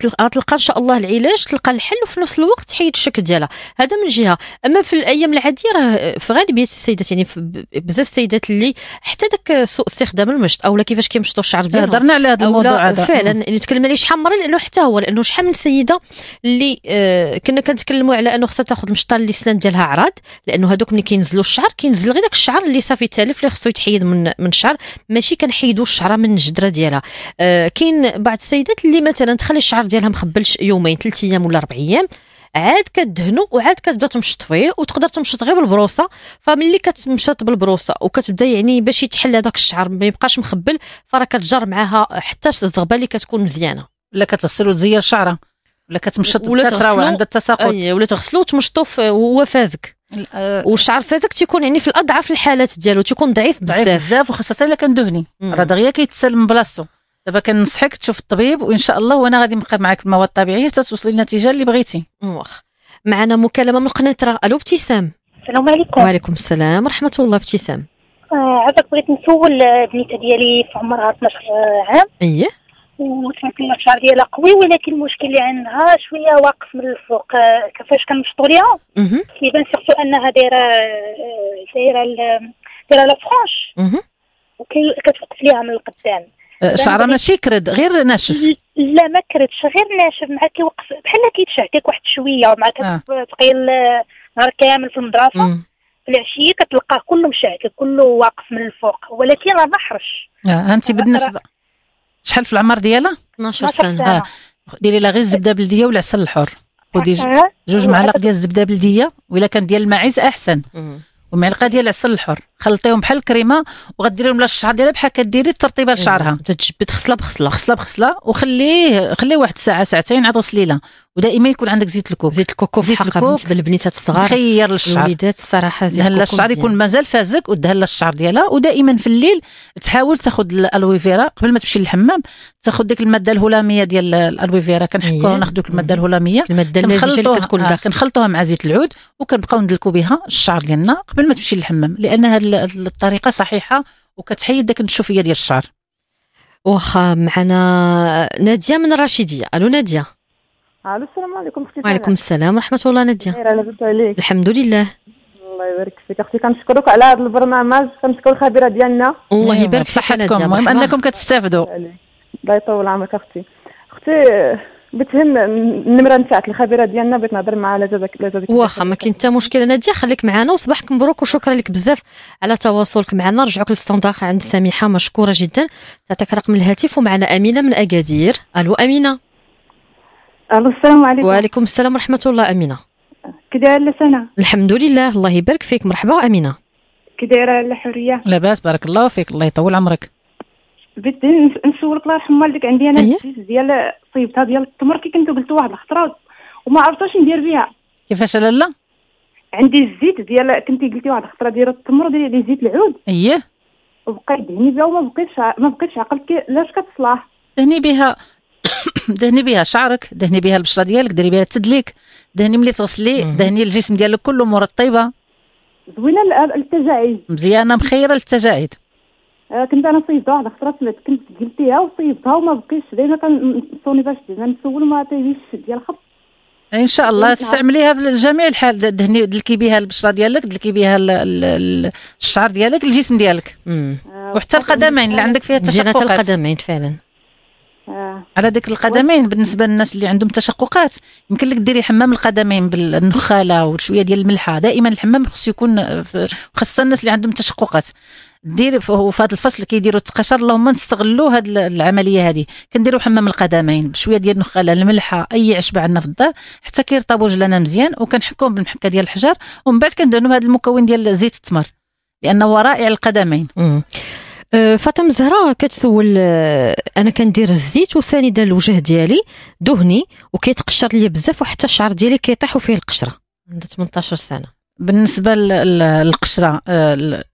تلقى ان شاء الله العلاج تلقى الحل وفي نفس الوقت تحيد الشك ديالها هذا من جهه اما في الايام العاديه راه في غالبيه السيدات يعني بزاف السيدات اللي حتى داك سوء استخدام المشط اولا كيفاش كيمشطوا الشعر ديالهم هضرنا على هذا الموضوع هذا فعلا اللي تكلم عليه شحال مره لانه حتى هو لانه شحال من سيده اللي آه، كنا كنتكلموا على انه خصها تاخذ المشطه اللي السنان ديالها عراض لانه هذوك ملي كينزلوا الشعر كينزل غير داك الشعر اللي صافي تالف اللي خصو يتحيد من من الشعر ماشي كنحيدوا الشعره من الجدره ديالها آه، كاين بعض السيدات البنات اللي مثلا تخلي الشعر ديالها مخبل يومين ثلاث ايام ولا اربع ايام عاد كدهنو وعاد كتبدا تمشط فيه وتقدر تمشط غير بالبروسه فملي كتمشط بالبروسه وكتبدا يعني باش يتحل هذاك الشعر ما يبقاش مخبل فراه كتجر معاها حتى الزغبه اللي كتكون مزيانه ولا كتغسل وتزير شعرها ولا كتمشط ولا تغسلو عند التساقط اي ولا تغسلو وتمشطو وهو فازك آه، والشعر فازك تيكون يعني في الاضعف الحالات ديالو تيكون ضعيف بزاف ضعيف بزاف وخاصه الا كان دهني راه دغيا من بلاصتو دابا كنصحك تشوف الطبيب وان شاء الله وانا غادي نبقى معاك المواد الطبيعيه حتى توصلي للنتيجه اللي بغيتي واخ معنا مكالمه من قنيطره الو ابتسام السلام عليكم وعليكم السلام ورحمه الله ابتسام آه عاد بغيت نسول بنيته ديالي في عمرها 12 عام اييه وتبارك الله الشعر ديالها قوي ولكن المشكل اللي عندها شويه واقف من الفوق آه، كيفاش كنشطو ليها أمم. كيبان سيرتو انها دايره آه، دايره دايره لا فرونش أمم. وكتوقف ليها من القدام آه، شعره ماشي كرد غير ناشف لا ما كردش غير ناشف مع كيوقف بحال كيتشعكك واحد شويه ومع كتبقي آه. آه، نهار كامل في المدرسه في العشيه كتلقاه كله مشعكك كله واقف من الفوق ولكن راه ما حرش آه. انت بالنسبه شحال في العمر ديالها 12 سنه, آه. ديري لها غير الزبده بلديه والعسل الحر خدي جوج معالق ديال الزبده بلديه ولا كان ديال الماعز احسن ومعلقه ديال العسل الحر خلطيهم بحال الكريمه لهم الشعر ديالها بحال كديري الترطيبه لشعرها إيه، تتجبد خصله بخصله خصله بخصله وخليه خليه واحد ساعه ساعتين عاد غسليله ودائما يكون عندك زيت الكوك زيت الكوكو في الكوك بالنسبه للبنيتات الصغار خير الشعر الوليدات الصراحه زيت الكوكو الشعر يكون مازال فازك ودهلا الشعر ديالها ودائما في الليل تحاول تاخذ الالويفيرا قبل ما تمشي للحمام تاخذ ديك الماده الهلاميه ديال الالويفيرا كنحكوا أيوة. ناخذ ديك الماده الهلاميه الماده اللي كتكون داخل آه، كنخلطوها مع زيت العود وكنبقاو ندلكو بها الشعر ديالنا قبل ما تمشي للحمام لان هذه الطريقه صحيحه وكتحيد داك النشوفيه ديال الشعر واخا معنا ناديه من الرشيديه الو ناديه الو السلام عليكم اختي وعليكم السلام ورحمه الله ناديه خير لاباس عليك الحمد لله الله يبارك فيك اختي كنشكرك على هذا البرنامج كنشكر الخبيره ديالنا الله نعم، يبارك في صحتكم المهم انكم كتستافدوا الله يطول عمرك اختي اختي بغيت النمره نتاعك الخبيره ديالنا بغيت نهضر معها على جزاك الله جازاك واخا ما كاين حتى مشكل ناديه خليك معنا وصباحك مبروك وشكرا لك بزاف على تواصلك معنا نرجعوك للستوندار عند سميحه مشكوره جدا تعطيك رقم الهاتف ومعنا امينه من اكادير الو امينه الو السلام عليكم وعليكم السلام ورحمه الله امينه كدايره سنه الحمد لله الله يبارك فيك مرحبا امينه كدايره الحريه لاباس بارك الله فيك الله يطول عمرك بغيت نسولك الله يرحم والدك عندي انا أيوة. الزيت ديال صيبتها ديال التمر كي كنت قلت واحد الخطره وما عرفتش ندير بها كيفاش لالا عندي الزيت ديال كنتي قلتي واحد الخطره ديال التمر ديال دي زيت العود اييه وبقى يدهني بها وما بقيتش ما بقيتش عقلت كي لاش كتصلاح دهني بها دهني بها شعرك دهني بها البشره ديالك ديري بها التدليك دهني ملي تغسلي دهني الجسم ديالك كله مرطبه زوينه التجاعيد مزيانه مخيره للتجاعيد آه، كنت انا صيفتها واحد الخطره كنت قلتيها وصيفتها وما بقيتش ديما كنصوني باش نسول ما تيجيش ديال الخط ان شاء الله نعم. تستعمليها لجميع الحال دهني دلكي بها البشره ديالك دلكي بها الشعر ديالك الجسم ديالك آه، وحتى القدمين اللي آه، عندك فيها تشققات القدمين فعلا آه. على ديك القدمين بالنسبه للناس اللي عندهم تشققات يمكن لك ديري حمام القدمين بالنخاله وشويه ديال الملحه دائما الحمام خصو يكون خاصه الناس اللي عندهم تشققات دير في هذا الفصل كيديروا التقشر اللهم نستغلوا هاد العمليه هذه كنديروا حمام القدمين بشويه ديال النخاله الملحه اي عشبه عندنا في الدار حتى كيرطبوا جلنا مزيان وكنحكوهم بالمحكه ديال الحجر ومن بعد كندهنوا هذا المكون ديال زيت التمر لانه رائع القدمين أه، فاطمه الزهراء كتسول أه، انا كندير الزيت وسانده الوجه ديالي دهني وكيتقشر ليا بزاف وحتى الشعر ديالي كيطيح وفيه القشره عندها 18 سنه بالنسبه للقشره أه،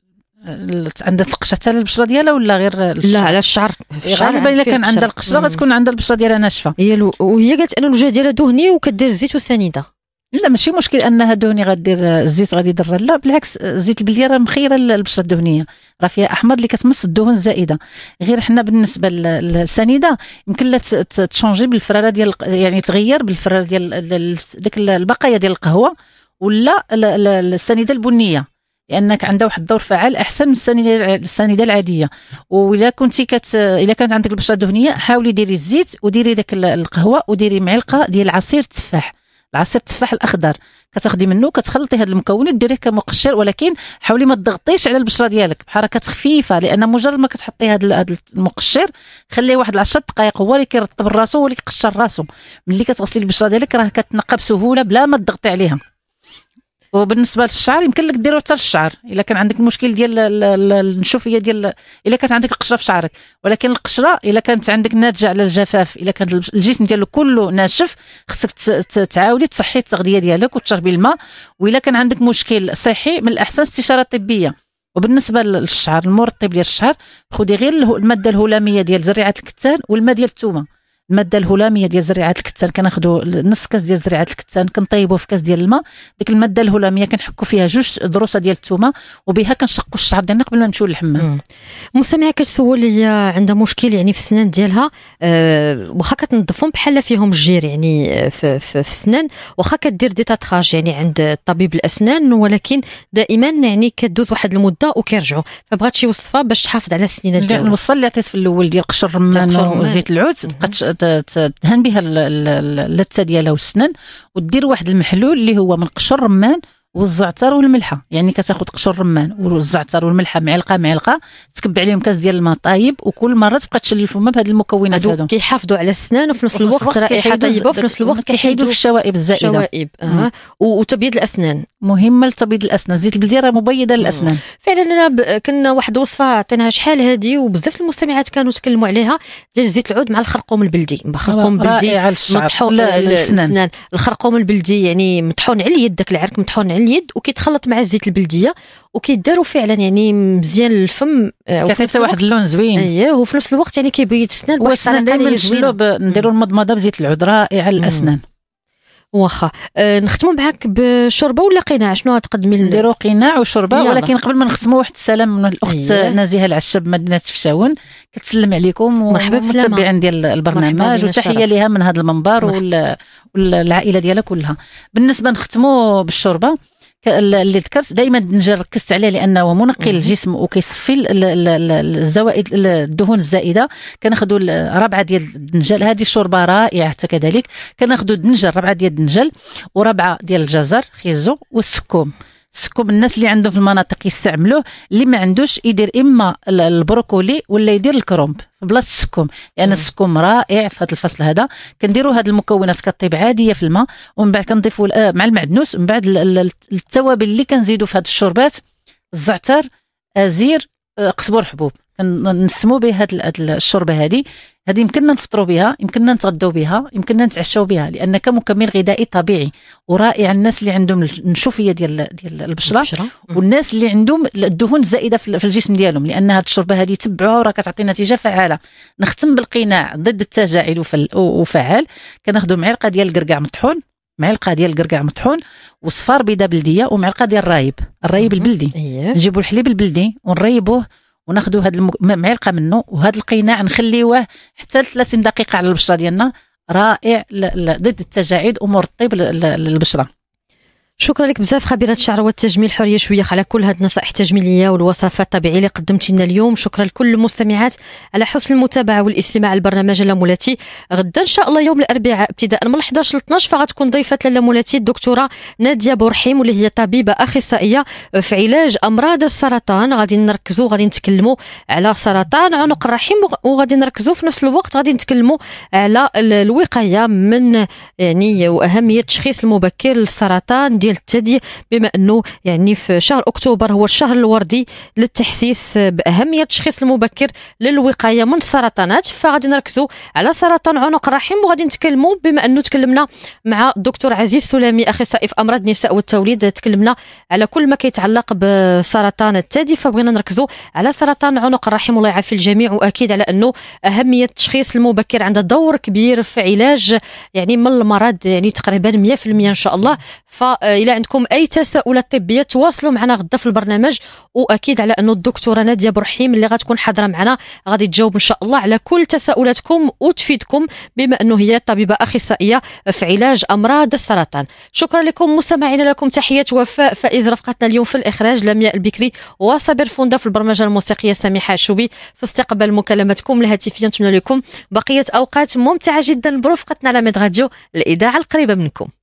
عندها القشره حتى البشره ديالها ولا غير الشعر؟ لا على الشعر غالبا الا كان عندها القشره غتكون عندها البشره ديالها ناشفه هي وهي قالت ان الوجه ديالها دهني وكدير الزيت وسنيده لا ماشي مشكل انها دهني غدير الزيت غادي يضر لا بالعكس الزيت البلدي راه مخيره للبشره الدهنيه راه فيها احماض اللي كتمص الدهون الزائده غير حنا بالنسبه للسنيده يمكن لا تشونجي بالفراره ديال يعني تغير بالفراره ديال ديك البقايا ديال القهوه ولا السنيده البنيه لانك عندها واحد الدور فعال احسن من السنيده السنيده العاديه والا كنتي كت الا كانت عندك البشره الدهنيه حاولي ديري الزيت وديري داك القهوه وديري معلقه ديال عصير التفاح العصير التفاح الاخضر كتاخدي منه كتخلطي هاد المكونات ديريه كمقشر ولكن حاولي ما تضغطيش على البشره ديالك بحركات خفيفه لان مجرد ما كتحطي هاد المقشر خليه واحد 10 دقائق هو اللي كيرطب راسو هو اللي كيقشر راسو ملي كتغسلي البشره ديالك راه كتنقى بسهوله بلا ما تضغطي عليها وبالنسبه للشعر يمكن لك ديرو حتى للشعر الا كان عندك المشكل ديال النشوفيه ديال الا كانت عندك القشره في شعرك ولكن القشره الا كانت عندك ناتجه على الجفاف الا كان الجسم ديالو كله ناشف خصك تعاودي تصحي التغذيه ديالك وتشربي الماء والا كان عندك مشكل صحي من الاحسن استشاره طبيه وبالنسبه للشعر المرطب ديال الشعر خدي غير الماده الهلاميه ديال زريعه الكتان والماء ديال الثومه الماده الهلاميه ديال زريعه الكتان كناخذوا نص كاس ديال زريعه الكتان كنطيبوه في كاس ديال الماء ديك الماده الهلاميه كنحكوا فيها جوج دروسه ديال الثومه وبها كنشقوا الشعر ديالنا قبل ما نمشيو للحمام مستمعه كتسول هي عندها مشكل يعني في السنان ديالها أه واخا كتنظفهم بحال فيهم الجير يعني في, آه، في, في السنان واخا كدير دي تاتخاج يعني عند طبيب الاسنان ولكن دائما يعني كدوز واحد المده وكيرجعوا فبغات شي وصفه باش تحافظ على السنين ديالها الوصفه اللي عطيت في الاول ديال قشر الرمان وزيت العود تدهن بها ديالها والسنان ودير واحد المحلول اللي هو من قشر الرمان والزعتر والملحه يعني كتاخد قشر الرمان والزعتر والملحه معلقه معلقه تكب عليهم كاس ديال الماء طايب وكل مره تبقى تشلل الفم بهاد المكونات هادو كيحافظوا على السنان وفي نفس الوقت رائحه طيبه وفي نفس الوقت كيحيدوا الشوائب الزائده الشوائب اه وتبييض الاسنان مهمه لتبييض الاسنان زيت البلدي راه مبيضه للاسنان فعلا انا ب... كنا واحد الوصفه عطيناها شحال هذه وبزاف المستمعات كانوا تكلموا عليها ديال زيت العود مع الخرقوم البلدي خرقوم بلدي مطحون الاسنان الخرقوم البلدي يعني مطحون على اليد داك العرق مطحون اليد وكيتخلط مع الزيت البلديه وكيداروا فعلا يعني مزيان الفم آه، كتعطي واحد اللون زوين ايه وفي نفس الوقت يعني كيبيض السنان بواحد الطريقه دائما نشلو نديروا المضمضه بزيت العود رائعه للاسنان واخا أه نختموا معاك بشربه ولا قناع شنو غتقدمي نديروا قناع وشربه ولكن قبل ما نختموا واحد السلام من الاخت أيه. نزيهه العشاب مدينه فشاون كتسلم عليكم مرحبا والمتابعين ديال البرنامج وتحيه لها من هذا المنبر والعائله ديالها كلها بالنسبه نختموا بالشربه اللي ذكرت دائما نجي ركزت عليه لانه منقي الجسم وكيصفي الزوائد الدهون الزائده كناخذوا ربعه ديال الدنجل هذه الشوربه رائعه حتى كذلك كناخذوا الدنجل ربعه ديال الدنجل وربعه ديال الجزر خيزو والسكوم سكوب الناس اللي عنده في المناطق يستعملوه اللي ما عندوش يدير اما البروكولي ولا يدير الكرومب في بلاصه السكوم لان يعني السكوم رائع في هذا الفصل هذا كنديروا هذه المكونات كطيب عاديه في الماء ومن بعد كنضيفوا آه، مع المعدنوس ومن بعد التوابل اللي كنزيدوا في هذه الشربات الزعتر ازير آه، آه، قزبر حبوب نسمو هاد الشوربه هذه هذه يمكننا نفطروا بها يمكننا نتغداو بها يمكننا نتعشاو بها لان كمكمل غذائي طبيعي ورائع الناس اللي عندهم النشوفيه ديال ديال البشره, البشرة. والناس اللي عندهم الدهون الزائده في الجسم ديالهم لان هذه الشوربه هذه تبعوها وراه كتعطي نتيجه فعاله نختم بالقناع ضد التجاعيد وفعال كناخذوا معلقه ديال القرقع مطحون معلقه ديال القرقع مطحون وصفار بيضه بلديه ومعلقه ديال الرايب الرايب البلدي نجيبوا الحليب البلدي ونريبوه وناخذوا هذا المك... منه وهذا القناع نخليوه حتى 30 دقيقه على البشره ديالنا رائع ضد التجاعيد امور الطب للبشره شكرا لك بزاف خبيره الشعر والتجميل حوريه شوية على كل هاد النصائح التجميليه والوصفات الطبيعيه اللي قدمتي لنا اليوم شكرا لكل المستمعات على حسن المتابعه والاستماع للبرنامج لمولاتي مولاتي غدا ان شاء الله يوم الاربعاء ابتداء من 11 ل 12 فغتكون ضيفه لمولاتي مولاتي الدكتوره ناديه بورحيم واللي هي طبيبه اخصائيه في علاج امراض السرطان غادي نركزوا غادي نتكلموا على سرطان عنق الرحم وغادي نركزوا في نفس الوقت غادي نتكلموا على الوقايه من يعني واهميه التشخيص المبكر للسرطان ديال الثدي بما انه يعني في شهر اكتوبر هو الشهر الوردي للتحسيس باهميه التشخيص المبكر للوقايه من السرطانات فغادي نركزوا على سرطان عنق الرحم وغادي نتكلموا بما انه تكلمنا مع الدكتور عزيز سلامي اخصائي في امراض النساء والتوليد تكلمنا على كل ما كيتعلق بسرطان الثدي فبغينا نركزوا على سرطان عنق الرحم الله يعافي الجميع واكيد على انه اهميه التشخيص المبكر عندها دور كبير في علاج يعني من المرض يعني تقريبا 100% ان شاء الله ف الا عندكم اي تساؤلات طبيه تواصلوا معنا غدا في البرنامج واكيد على انه الدكتوره ناديه برحيم اللي غتكون حاضره معنا غادي تجاوب ان شاء الله على كل تساؤلاتكم وتفيدكم بما انه هي طبيبه اخصائيه في علاج امراض السرطان شكرا لكم مستمعينا لكم تحيه وفاء فائز رفقتنا اليوم في الاخراج لمياء البكري وصابر فوندا في البرمجه الموسيقيه سميحه شوبي في استقبال مكالماتكم الهاتفيه نتمنى لكم بقيه اوقات ممتعه جدا برفقتنا على ميد راديو الاذاعه القريبه منكم